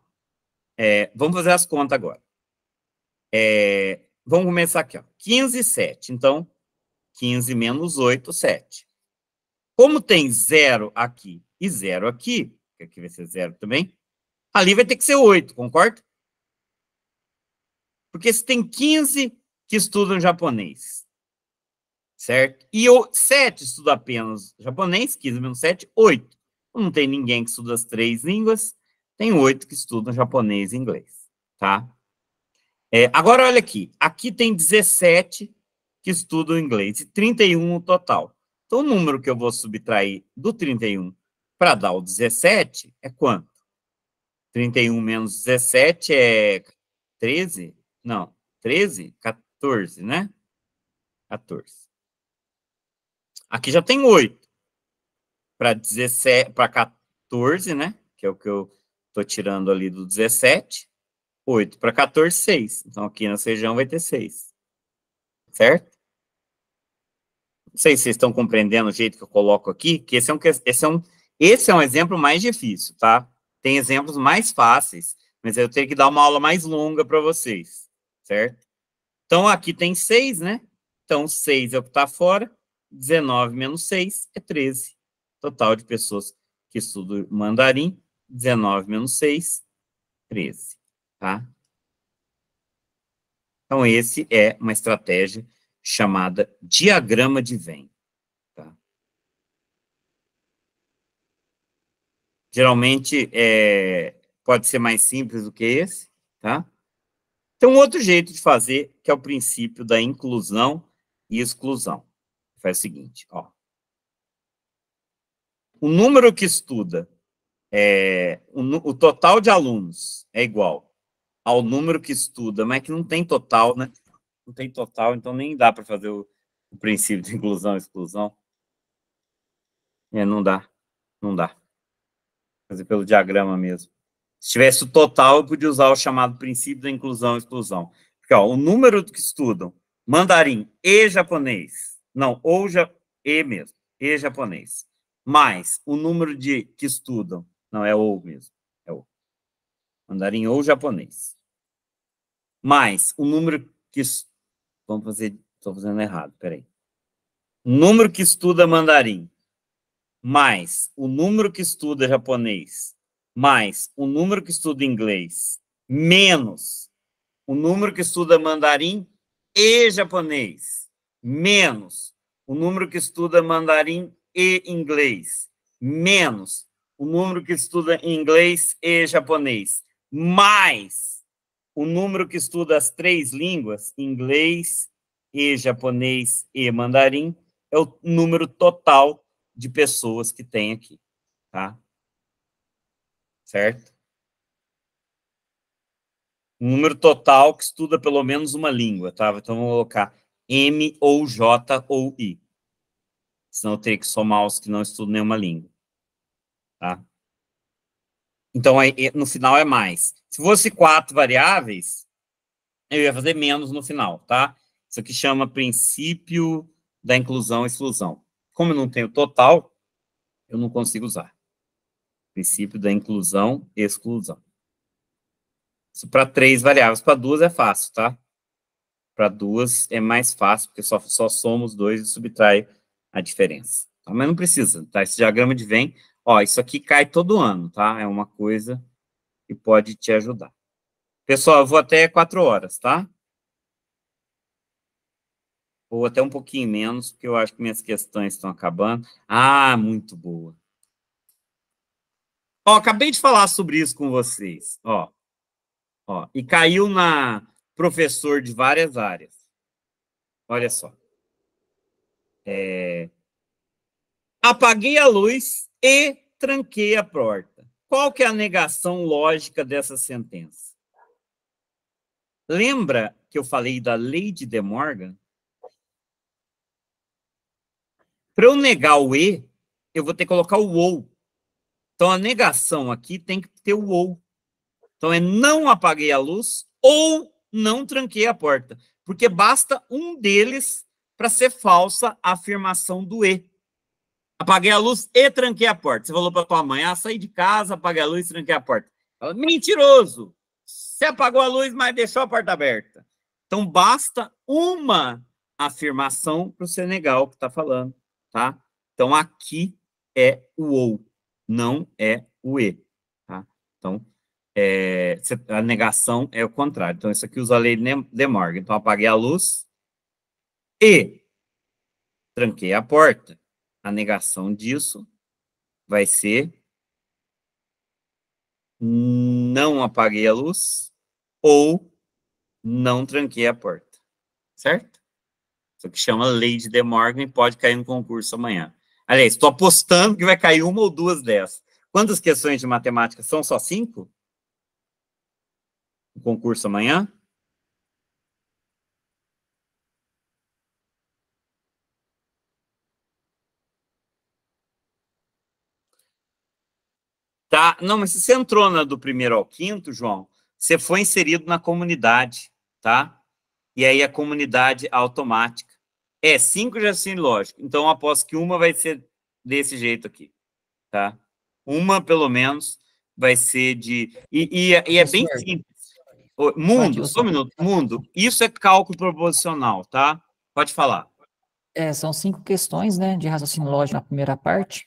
É, vamos fazer as contas agora. É, Vamos começar aqui, ó. 15, 7. Então, 15 menos 8, 7. Como tem zero aqui e zero aqui, que aqui vai ser zero também, ali vai ter que ser 8, concorda? Porque se tem 15 que estudam japonês, certo? E o 7 estuda apenas japonês, 15 menos 7, 8. Não tem ninguém que estuda as três línguas, tem 8 que estudam japonês e inglês, tá? tá? É, agora, olha aqui. Aqui tem 17 que estudam inglês e 31 no total. Então, o número que eu vou subtrair do 31 para dar o 17 é quanto? 31 menos 17 é 13? Não, 13? 14, né? 14. Aqui já tem 8. Para 17, para 14, né? Que é o que eu estou tirando ali do 17. 8 para 14, 6. Então, aqui na região vai ter 6. Certo? Não sei se vocês estão compreendendo o jeito que eu coloco aqui, que esse é um, esse é um, esse é um exemplo mais difícil, tá? Tem exemplos mais fáceis, mas eu tenho que dar uma aula mais longa para vocês, certo? Então, aqui tem 6, né? Então, 6 é o que está fora, 19 menos 6 é 13. Total de pessoas que estudam mandarim, 19 menos 6, 13. Tá? Então, esse é uma estratégia chamada diagrama de Venn. Tá? Geralmente, é, pode ser mais simples do que esse. Tá? Tem um outro jeito de fazer, que é o princípio da inclusão e exclusão. Faz o seguinte, ó. O número que estuda, é, o, o total de alunos é igual ao número que estuda, mas é que não tem total, né? Não tem total, então nem dá para fazer o, o, princípio de inclusão e exclusão. É, não dá, não dá. Fazer pelo diagrama mesmo. Se tivesse o total, eu podia usar o chamado princípio da inclusão e exclusão. Porque, ó, o número que estudam mandarim e japonês, não, ou ja, e mesmo, e japonês, mais o número de que estudam, não, é ou mesmo, é ou. Mandarim ou japonês mais o número que. Vamos fazer. Estou fazendo errado, peraí. O número que estuda mandarim mais o número que estuda japonês mais o número que estuda inglês menos o número que estuda mandarim e japonês menos o número que estuda mandarim e inglês menos o número que estuda inglês e japonês mais o número que estuda as três línguas, inglês e japonês e mandarim, é o número total de pessoas que tem aqui, tá? Certo? O número total que estuda pelo menos uma língua, tá? Então, vou colocar M ou J ou I. Senão eu teria que somar os que não estudam nenhuma língua, tá? Então, aí, no final é mais. Se fosse quatro variáveis, eu ia fazer menos no final, tá? Isso aqui chama princípio da inclusão e exclusão. Como eu não tenho total, eu não consigo usar. Princípio da inclusão e exclusão. Isso para três variáveis. Para duas é fácil, tá? Para duas é mais fácil, porque só, só somos dois e subtrai a diferença. Tá? Mas não precisa, tá? Esse diagrama de Venn Ó, isso aqui cai todo ano, tá? É uma coisa que pode te ajudar. Pessoal, eu vou até quatro horas, tá? Ou até um pouquinho menos, porque eu acho que minhas questões estão acabando. Ah, muito boa. Ó, acabei de falar sobre isso com vocês, ó. Ó, e caiu na professor de várias áreas. Olha só. É, Apaguei a luz e tranquei a porta. Qual que é a negação lógica dessa sentença? Lembra que eu falei da lei de De Morgan? Para eu negar o E, eu vou ter que colocar o OU. Então, a negação aqui tem que ter o OU. Então, é não apaguei a luz ou não tranquei a porta. Porque basta um deles para ser falsa a afirmação do E. Apaguei a luz e tranquei a porta. Você falou para tua mãe: ah, saí de casa, apaguei a luz e tranquei a porta. Ela, mentiroso! Você apagou a luz, mas deixou a porta aberta. Então, basta uma afirmação para o Senegal que está falando, tá? Então, aqui é o ou, não é o e, tá? Então, é, a negação é o contrário. Então, isso aqui usa a lei de Morgan. Então, apaguei a luz e tranquei a porta a negação disso vai ser não apaguei a luz ou não tranquei a porta, certo? Isso que chama lei de De Morgan e pode cair no concurso amanhã. Aliás, estou apostando que vai cair uma ou duas dessas. Quantas questões de matemática são só cinco? O concurso amanhã? tá? Não, mas se você entrou na do primeiro ao quinto, João, você foi inserido na comunidade, tá? E aí a comunidade automática. É, cinco já sim, lógico. Então, após que uma vai ser desse jeito aqui, tá? Uma, pelo menos, vai ser de... E, e, e é bem simples. Mundo, só um minuto. Mundo, isso é cálculo proporcional, tá? Pode falar. É, são cinco questões, né, de raciocínio lógico na primeira parte.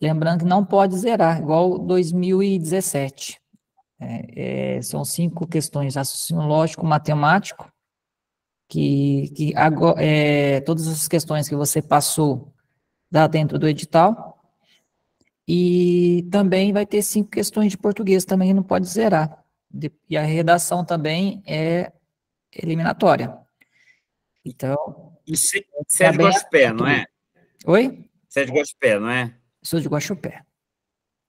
Lembrando que não pode zerar, igual 2017. É, é, são cinco questões raciocínio lógico, matemático, que, que agora, é, todas as questões que você passou dá dentro do edital. E também vai ter cinco questões de português, também não pode zerar. E a redação também é eliminatória. Então. E Sérgio tá Gospé, não é? Oi? Sérgio Gospé, não é? Sou de Guaxupé.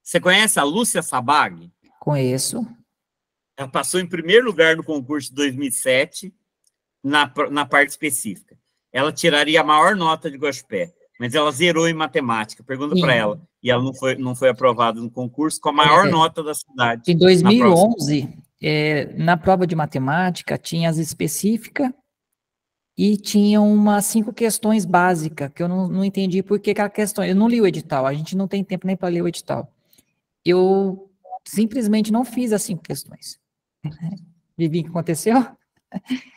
Você conhece a Lúcia Sabag? Conheço. Ela passou em primeiro lugar no concurso de 2007, na, na parte específica. Ela tiraria a maior nota de Guaxupé, mas ela zerou em matemática. Pergunta para ela. E ela não foi, não foi aprovada no concurso com a maior é. nota da cidade. Em 2011, na, é, na prova de matemática, tinha as específicas e tinha umas cinco questões básicas, que eu não, não entendi por que aquela questão. Eu não li o edital, a gente não tem tempo nem para ler o edital. Eu simplesmente não fiz as cinco questões. Vivi o que aconteceu?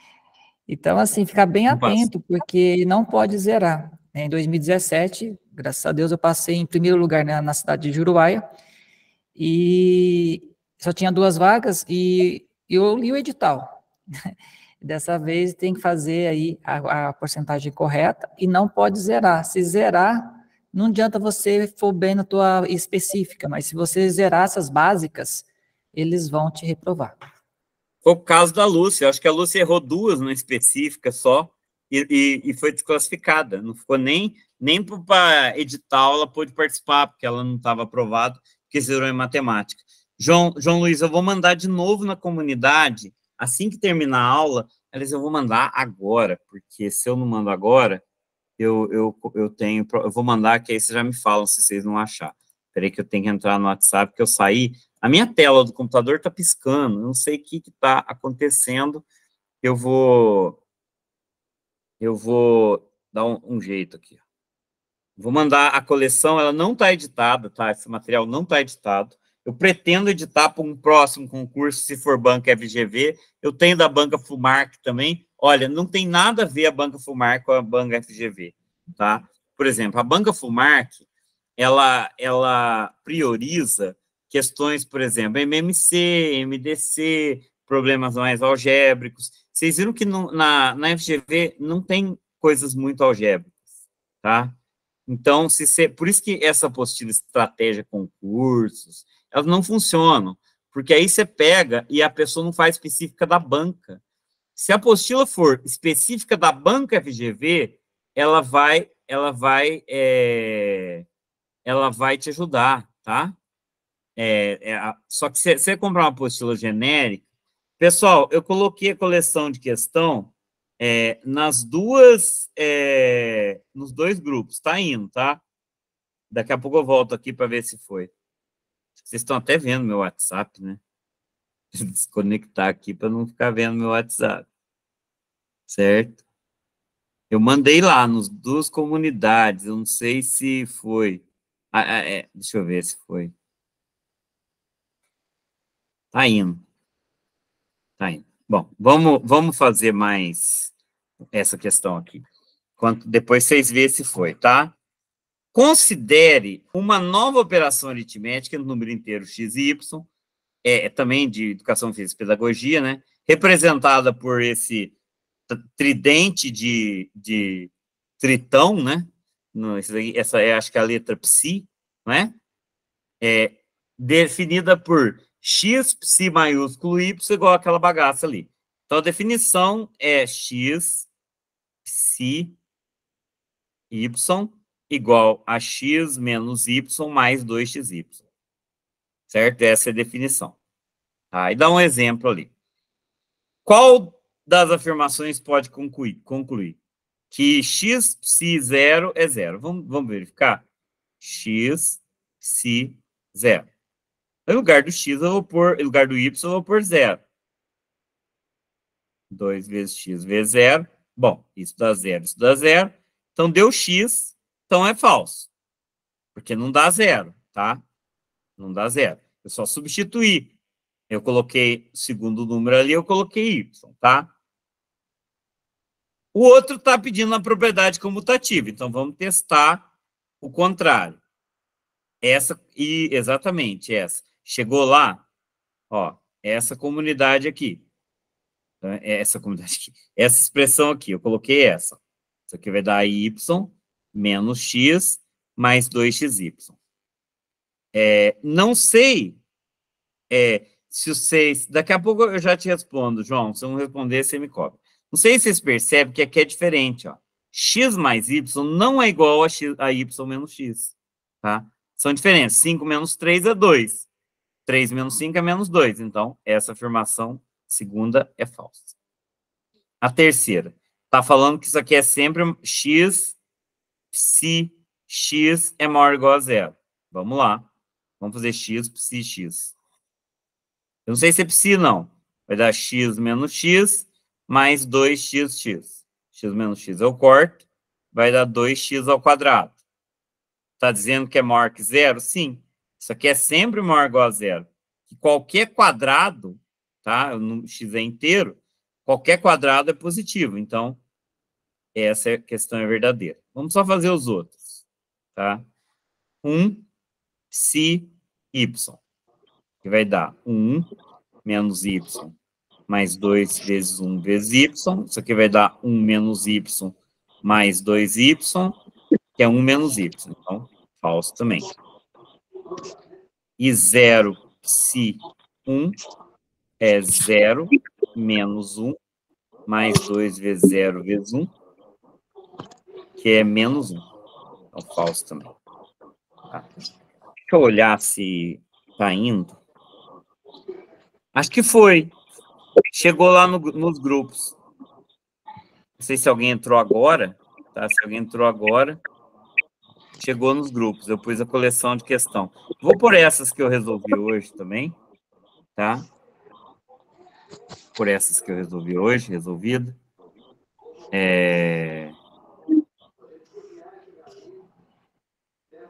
Então, assim, ficar bem atento, porque não pode zerar. Né? Em 2017, graças a Deus, eu passei em primeiro lugar na, na cidade de Juruáia, e só tinha duas vagas, e eu li o edital. Dessa vez tem que fazer aí a, a porcentagem correta e não pode zerar. Se zerar, não adianta você for bem na tua específica, mas se você zerar essas básicas, eles vão te reprovar. Foi o caso da Lúcia. Acho que a Lúcia errou duas na específica só e, e, e foi desclassificada. Não ficou nem, nem para edital, ela pôde participar, porque ela não estava aprovada, porque zerou em matemática. João, João Luiz, eu vou mandar de novo na comunidade assim que terminar a aula, elas eu vou mandar agora, porque se eu não mando agora, eu, eu, eu tenho, eu vou mandar que aí vocês já me falam se vocês não achar. Peraí que eu tenho que entrar no WhatsApp, porque eu saí, a minha tela do computador tá piscando, eu não sei o que que tá acontecendo, eu vou, eu vou dar um, um jeito aqui. Vou mandar a coleção, ela não tá editada, tá? Esse material não tá editado. Eu pretendo editar para um próximo concurso, se for banca FGV. Eu tenho da banca Fumarc também. Olha, não tem nada a ver a banca Fumarc com a banca FGV, tá? Por exemplo, a banca Fumarc, ela, ela prioriza questões, por exemplo, MMC, MDC, problemas mais algébricos. Vocês viram que no, na, na FGV não tem coisas muito algébricas, tá? Então, se por isso que essa apostila estratégia concursos, elas não funcionam, porque aí você pega e a pessoa não faz específica da banca. Se a apostila for específica da banca FGV, ela vai, ela vai, é, ela vai te ajudar, tá? É, é, só que se você comprar uma apostila genérica, pessoal, eu coloquei a coleção de questão é, nas duas, é, nos dois grupos, tá indo, tá? Daqui a pouco eu volto aqui para ver se foi. Vocês estão até vendo meu WhatsApp, né? Desconectar aqui para não ficar vendo meu WhatsApp. Certo? Eu mandei lá nos duas comunidades, eu não sei se foi. Ah, ah, é, deixa eu ver se foi. Tá indo. Tá indo. Bom, vamos, vamos fazer mais essa questão aqui. Quanto, depois vocês vê se foi, tá? considere uma nova operação aritmética no número inteiro x e y, é, é também de educação física e pedagogia, né? representada por esse tridente de, de tritão, né? No, essa é, acho que é a letra psi, né? é? definida por x psi maiúsculo y igual aquela bagaça ali. Então, a definição é x psi y igual a x menos y mais 2xy. Certo? Essa é a definição. Tá? E dá um exemplo ali. Qual das afirmações pode concluir? concluir? Que x psi 0 é zero. Vamos, vamos verificar? x psi 0. No lugar do x, eu vou pôr, no lugar do y, eu vou pôr zero. 2 vezes x vezes zero. Bom, isso dá zero, isso dá zero. Então, deu x então é falso, porque não dá zero, tá? Não dá zero. Eu é só substituí. Eu coloquei o segundo número ali, eu coloquei y, tá? O outro está pedindo a propriedade comutativa. Então, vamos testar o contrário. Essa, e exatamente essa. Chegou lá, ó, essa comunidade aqui. Então, é essa comunidade aqui. Essa expressão aqui, eu coloquei essa. Isso aqui vai dar y menos x mais 2xy. É, não sei é, se vocês... Daqui a pouco eu já te respondo, João. Se eu não responder, você me cobre. Não sei se vocês percebem que aqui é diferente. Ó. x mais y não é igual a, x, a y menos x. Tá? São diferentes. 5 menos 3 é 2. 3 menos 5 é menos 2. Então, essa afirmação segunda é falsa. A terceira. Está falando que isso aqui é sempre x psi x é maior ou igual a zero. Vamos lá. Vamos fazer x, psi x. Eu não sei se é psi, não. Vai dar x menos x mais 2xx. x menos x eu corto, vai dar 2x ao quadrado. Está dizendo que é maior que zero? Sim. Isso aqui é sempre maior ou igual a zero. qualquer quadrado, tá? O x é inteiro, qualquer quadrado é positivo. Então, essa é questão é verdadeira. Vamos só fazer os outros, tá? 1, psi, y, que vai dar 1 menos y mais 2 vezes 1 vezes y. Isso aqui vai dar 1 menos y mais 2y, que é 1 menos y. Então, falso também. E 0 psi 1 é 0 menos 1 mais 2 vezes 0 vezes 1, que é menos um. Então, falso também. Tá? Deixa eu olhar se está indo. Acho que foi. Chegou lá no, nos grupos. Não sei se alguém entrou agora, tá? Se alguém entrou agora, chegou nos grupos. Eu pus a coleção de questão. Vou por essas que eu resolvi hoje também, tá? Por essas que eu resolvi hoje, resolvido. É...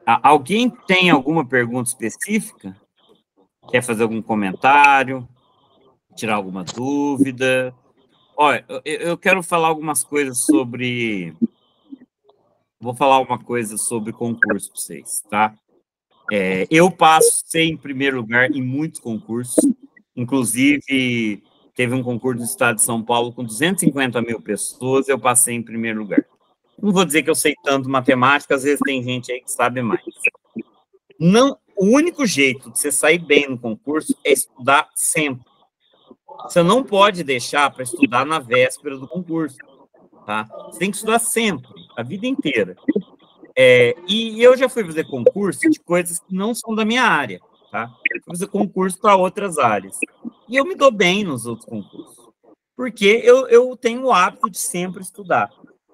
Alguém tem alguma pergunta específica? Quer fazer algum comentário? Tirar alguma dúvida? Olha, eu quero falar algumas coisas sobre. Vou falar uma coisa sobre concurso para vocês, tá? É, eu passo em primeiro lugar em muitos concursos, inclusive teve um concurso do Estado de São Paulo com 250 mil pessoas, eu passei em primeiro lugar não vou dizer que eu sei tanto matemática, às vezes tem gente aí que sabe mais. Não, o único jeito de você sair bem no concurso é estudar sempre. Você não pode deixar para estudar na véspera do concurso, tá? Você tem que estudar sempre, a vida inteira. É, e eu já fui fazer concurso de coisas que não são da minha área, tá? fui fazer concurso para outras áreas. E eu me dou bem nos outros concursos, porque eu, eu tenho o hábito de sempre estudar.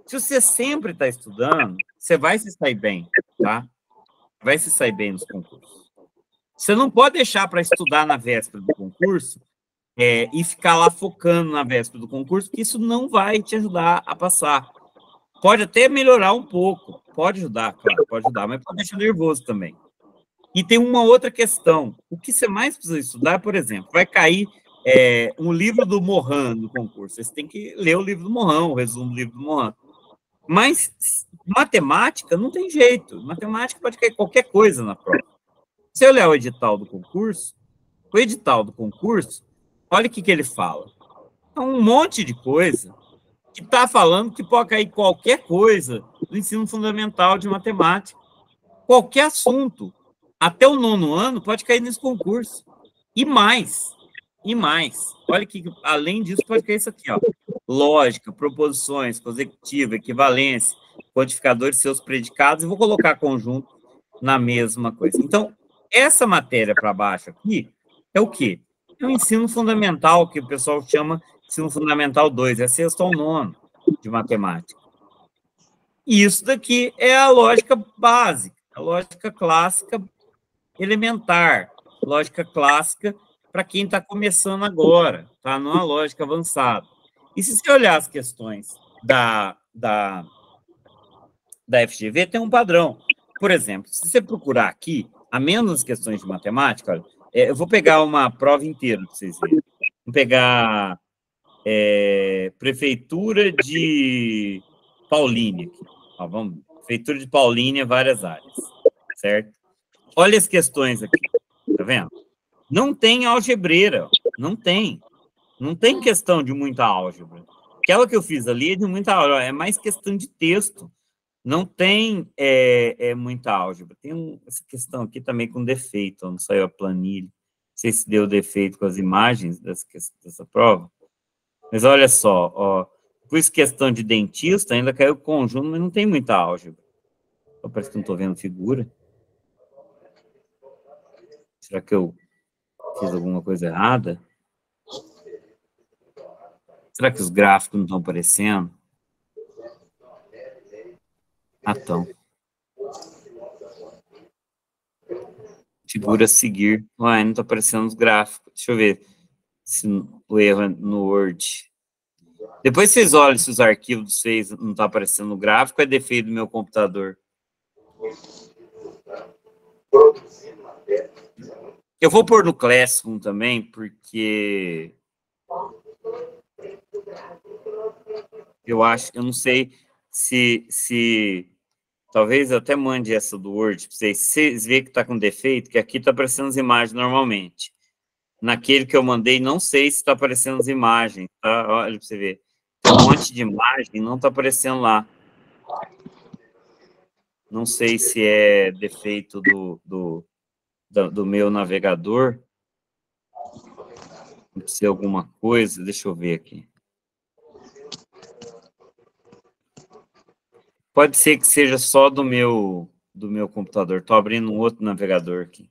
Se você sempre está estudando, você vai se sair bem, tá? Vai se sair bem nos concursos. Você não pode deixar para estudar na véspera do concurso é, e ficar lá focando na véspera do concurso, porque isso não vai te ajudar a passar. Pode até melhorar um pouco, pode ajudar, claro, pode ajudar, mas pode deixar nervoso também. E tem uma outra questão. O que você mais precisa estudar, por exemplo, vai cair é, um livro do Mohan no concurso. Você tem que ler o livro do Mohan, o resumo do livro do Mohan. Mas matemática não tem jeito. Matemática pode cair qualquer coisa na prova. Se eu ler o edital do concurso, o edital do concurso, olha o que, que ele fala. É um monte de coisa que está falando que pode cair qualquer coisa do ensino fundamental de matemática. Qualquer assunto, até o nono ano, pode cair nesse concurso. E mais, e mais. Olha que, além disso, pode cair isso aqui, ó lógica, proposições, consecutiva, equivalência, codificadores, seus predicados, e vou colocar conjunto na mesma coisa. Então, essa matéria para baixo aqui é o quê? É o ensino fundamental, que o pessoal chama ensino fundamental 2, é sexto ao nono de matemática. isso daqui é a lógica básica, a lógica clássica elementar, lógica clássica para quem está começando agora, tá? numa lógica avançada. E se você olhar as questões da, da, da FGV, tem um padrão. Por exemplo, se você procurar aqui, a menos questões de matemática, olha, é, eu vou pegar uma prova inteira para vocês verem. Vou pegar é, Prefeitura de Paulínia. Ó, vamos, Prefeitura de Paulínia, várias áreas, certo? Olha as questões aqui, Está vendo? Não tem algebreira, não tem. Não tem é. questão de muita álgebra. Aquela que eu fiz ali é de muita álgebra, é mais questão de texto. Não tem é, é muita álgebra. Tem um, essa questão aqui também com defeito, não saiu a planilha. Não sei se deu defeito com as imagens dessa, dessa prova. Mas olha só, ó, isso questão de dentista, ainda caiu conjunto, mas não tem muita álgebra. parece que não estou vendo figura. Será que eu fiz alguma coisa errada? Será que os gráficos não estão aparecendo? Ah, estão. Figura seguir. Ué, não está aparecendo os gráficos. Deixa eu ver se o erro é no Word. Depois vocês olham se os arquivos de vocês não estão tá aparecendo no gráfico, é defeito do meu computador. Eu vou pôr no Classroom também, porque eu acho, eu não sei se, se talvez eu até mande essa do Word para vocês, vocês verem que está com defeito, que aqui está aparecendo as imagens normalmente. Naquele que eu mandei, não sei se está aparecendo as imagens, tá? Olha para você ver. Tem um monte de imagem não está aparecendo lá. Não sei se é defeito do, do, do, do meu navegador. Se alguma coisa, deixa eu ver aqui. Pode ser que seja só do meu do meu computador. Tô abrindo um outro navegador aqui.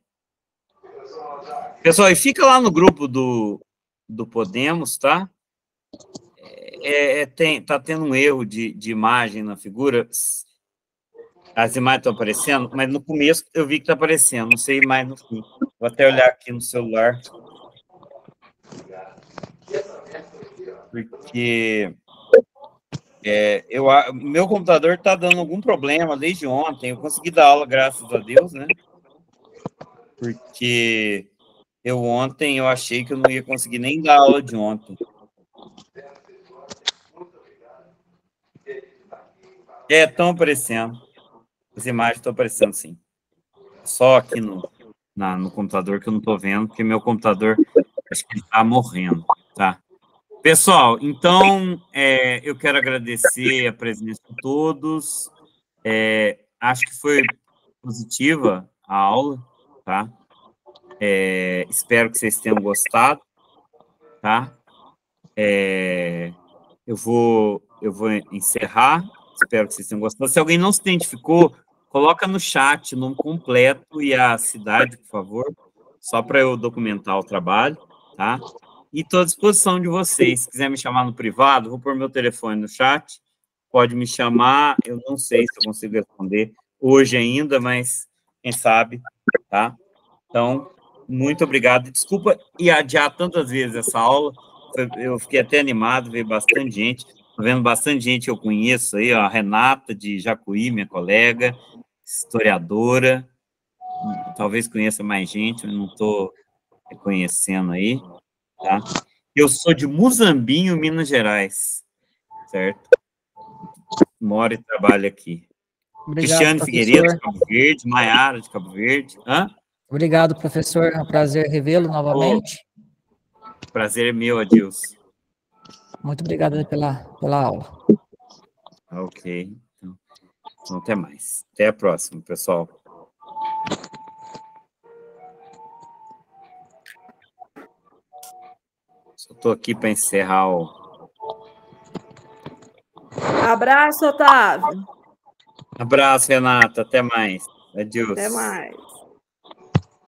Pessoal, e fica lá no grupo do, do Podemos, tá? É, é, tem, tá tendo um erro de, de imagem na figura. As imagens estão aparecendo, mas no começo eu vi que está aparecendo, não sei mais no fim. Vou até olhar aqui no celular. Porque é, eu, meu computador está dando algum problema desde ontem. Eu consegui dar aula, graças a Deus, né? Porque eu ontem eu achei que eu não ia conseguir nem dar aula de ontem. É, estão aparecendo. As imagens estão aparecendo, sim. Só aqui no, na, no computador que eu não estou vendo, porque meu computador acho que está morrendo, tá? Pessoal, então é, eu quero agradecer a presença de todos. É, acho que foi positiva a aula, tá? É, espero que vocês tenham gostado, tá? É, eu vou eu vou encerrar. Espero que vocês tenham gostado. Se alguém não se identificou, coloca no chat o nome completo e a cidade, por favor, só para eu documentar o trabalho, tá? e estou à disposição de vocês. Se quiser me chamar no privado, vou pôr meu telefone no chat. Pode me chamar. Eu não sei se eu consigo responder hoje ainda, mas quem sabe, tá? Então, muito obrigado. Desculpa e adiar tantas vezes essa aula. Eu fiquei até animado, veio bastante gente. Estou vendo bastante gente que eu conheço aí, ó, a Renata de Jacuí, minha colega, historiadora. Talvez conheça mais gente, eu não estou reconhecendo aí. Tá? Eu sou de Muzambinho, Minas Gerais, certo? Moro e trabalho aqui. Obrigado, Cristiano professor. Figueiredo, de Cabo Verde, Maiara, de Cabo Verde. Hã? Obrigado, professor. É um prazer revê-lo novamente. Oh, prazer é meu, Adilson. Muito obrigado pela, pela aula. Ah, ok. Então, então, até mais. Até a próxima, pessoal. Só aqui para encerrar o. Abraço, Otávio. Abraço, Renata. Até mais. Adeus. Até mais.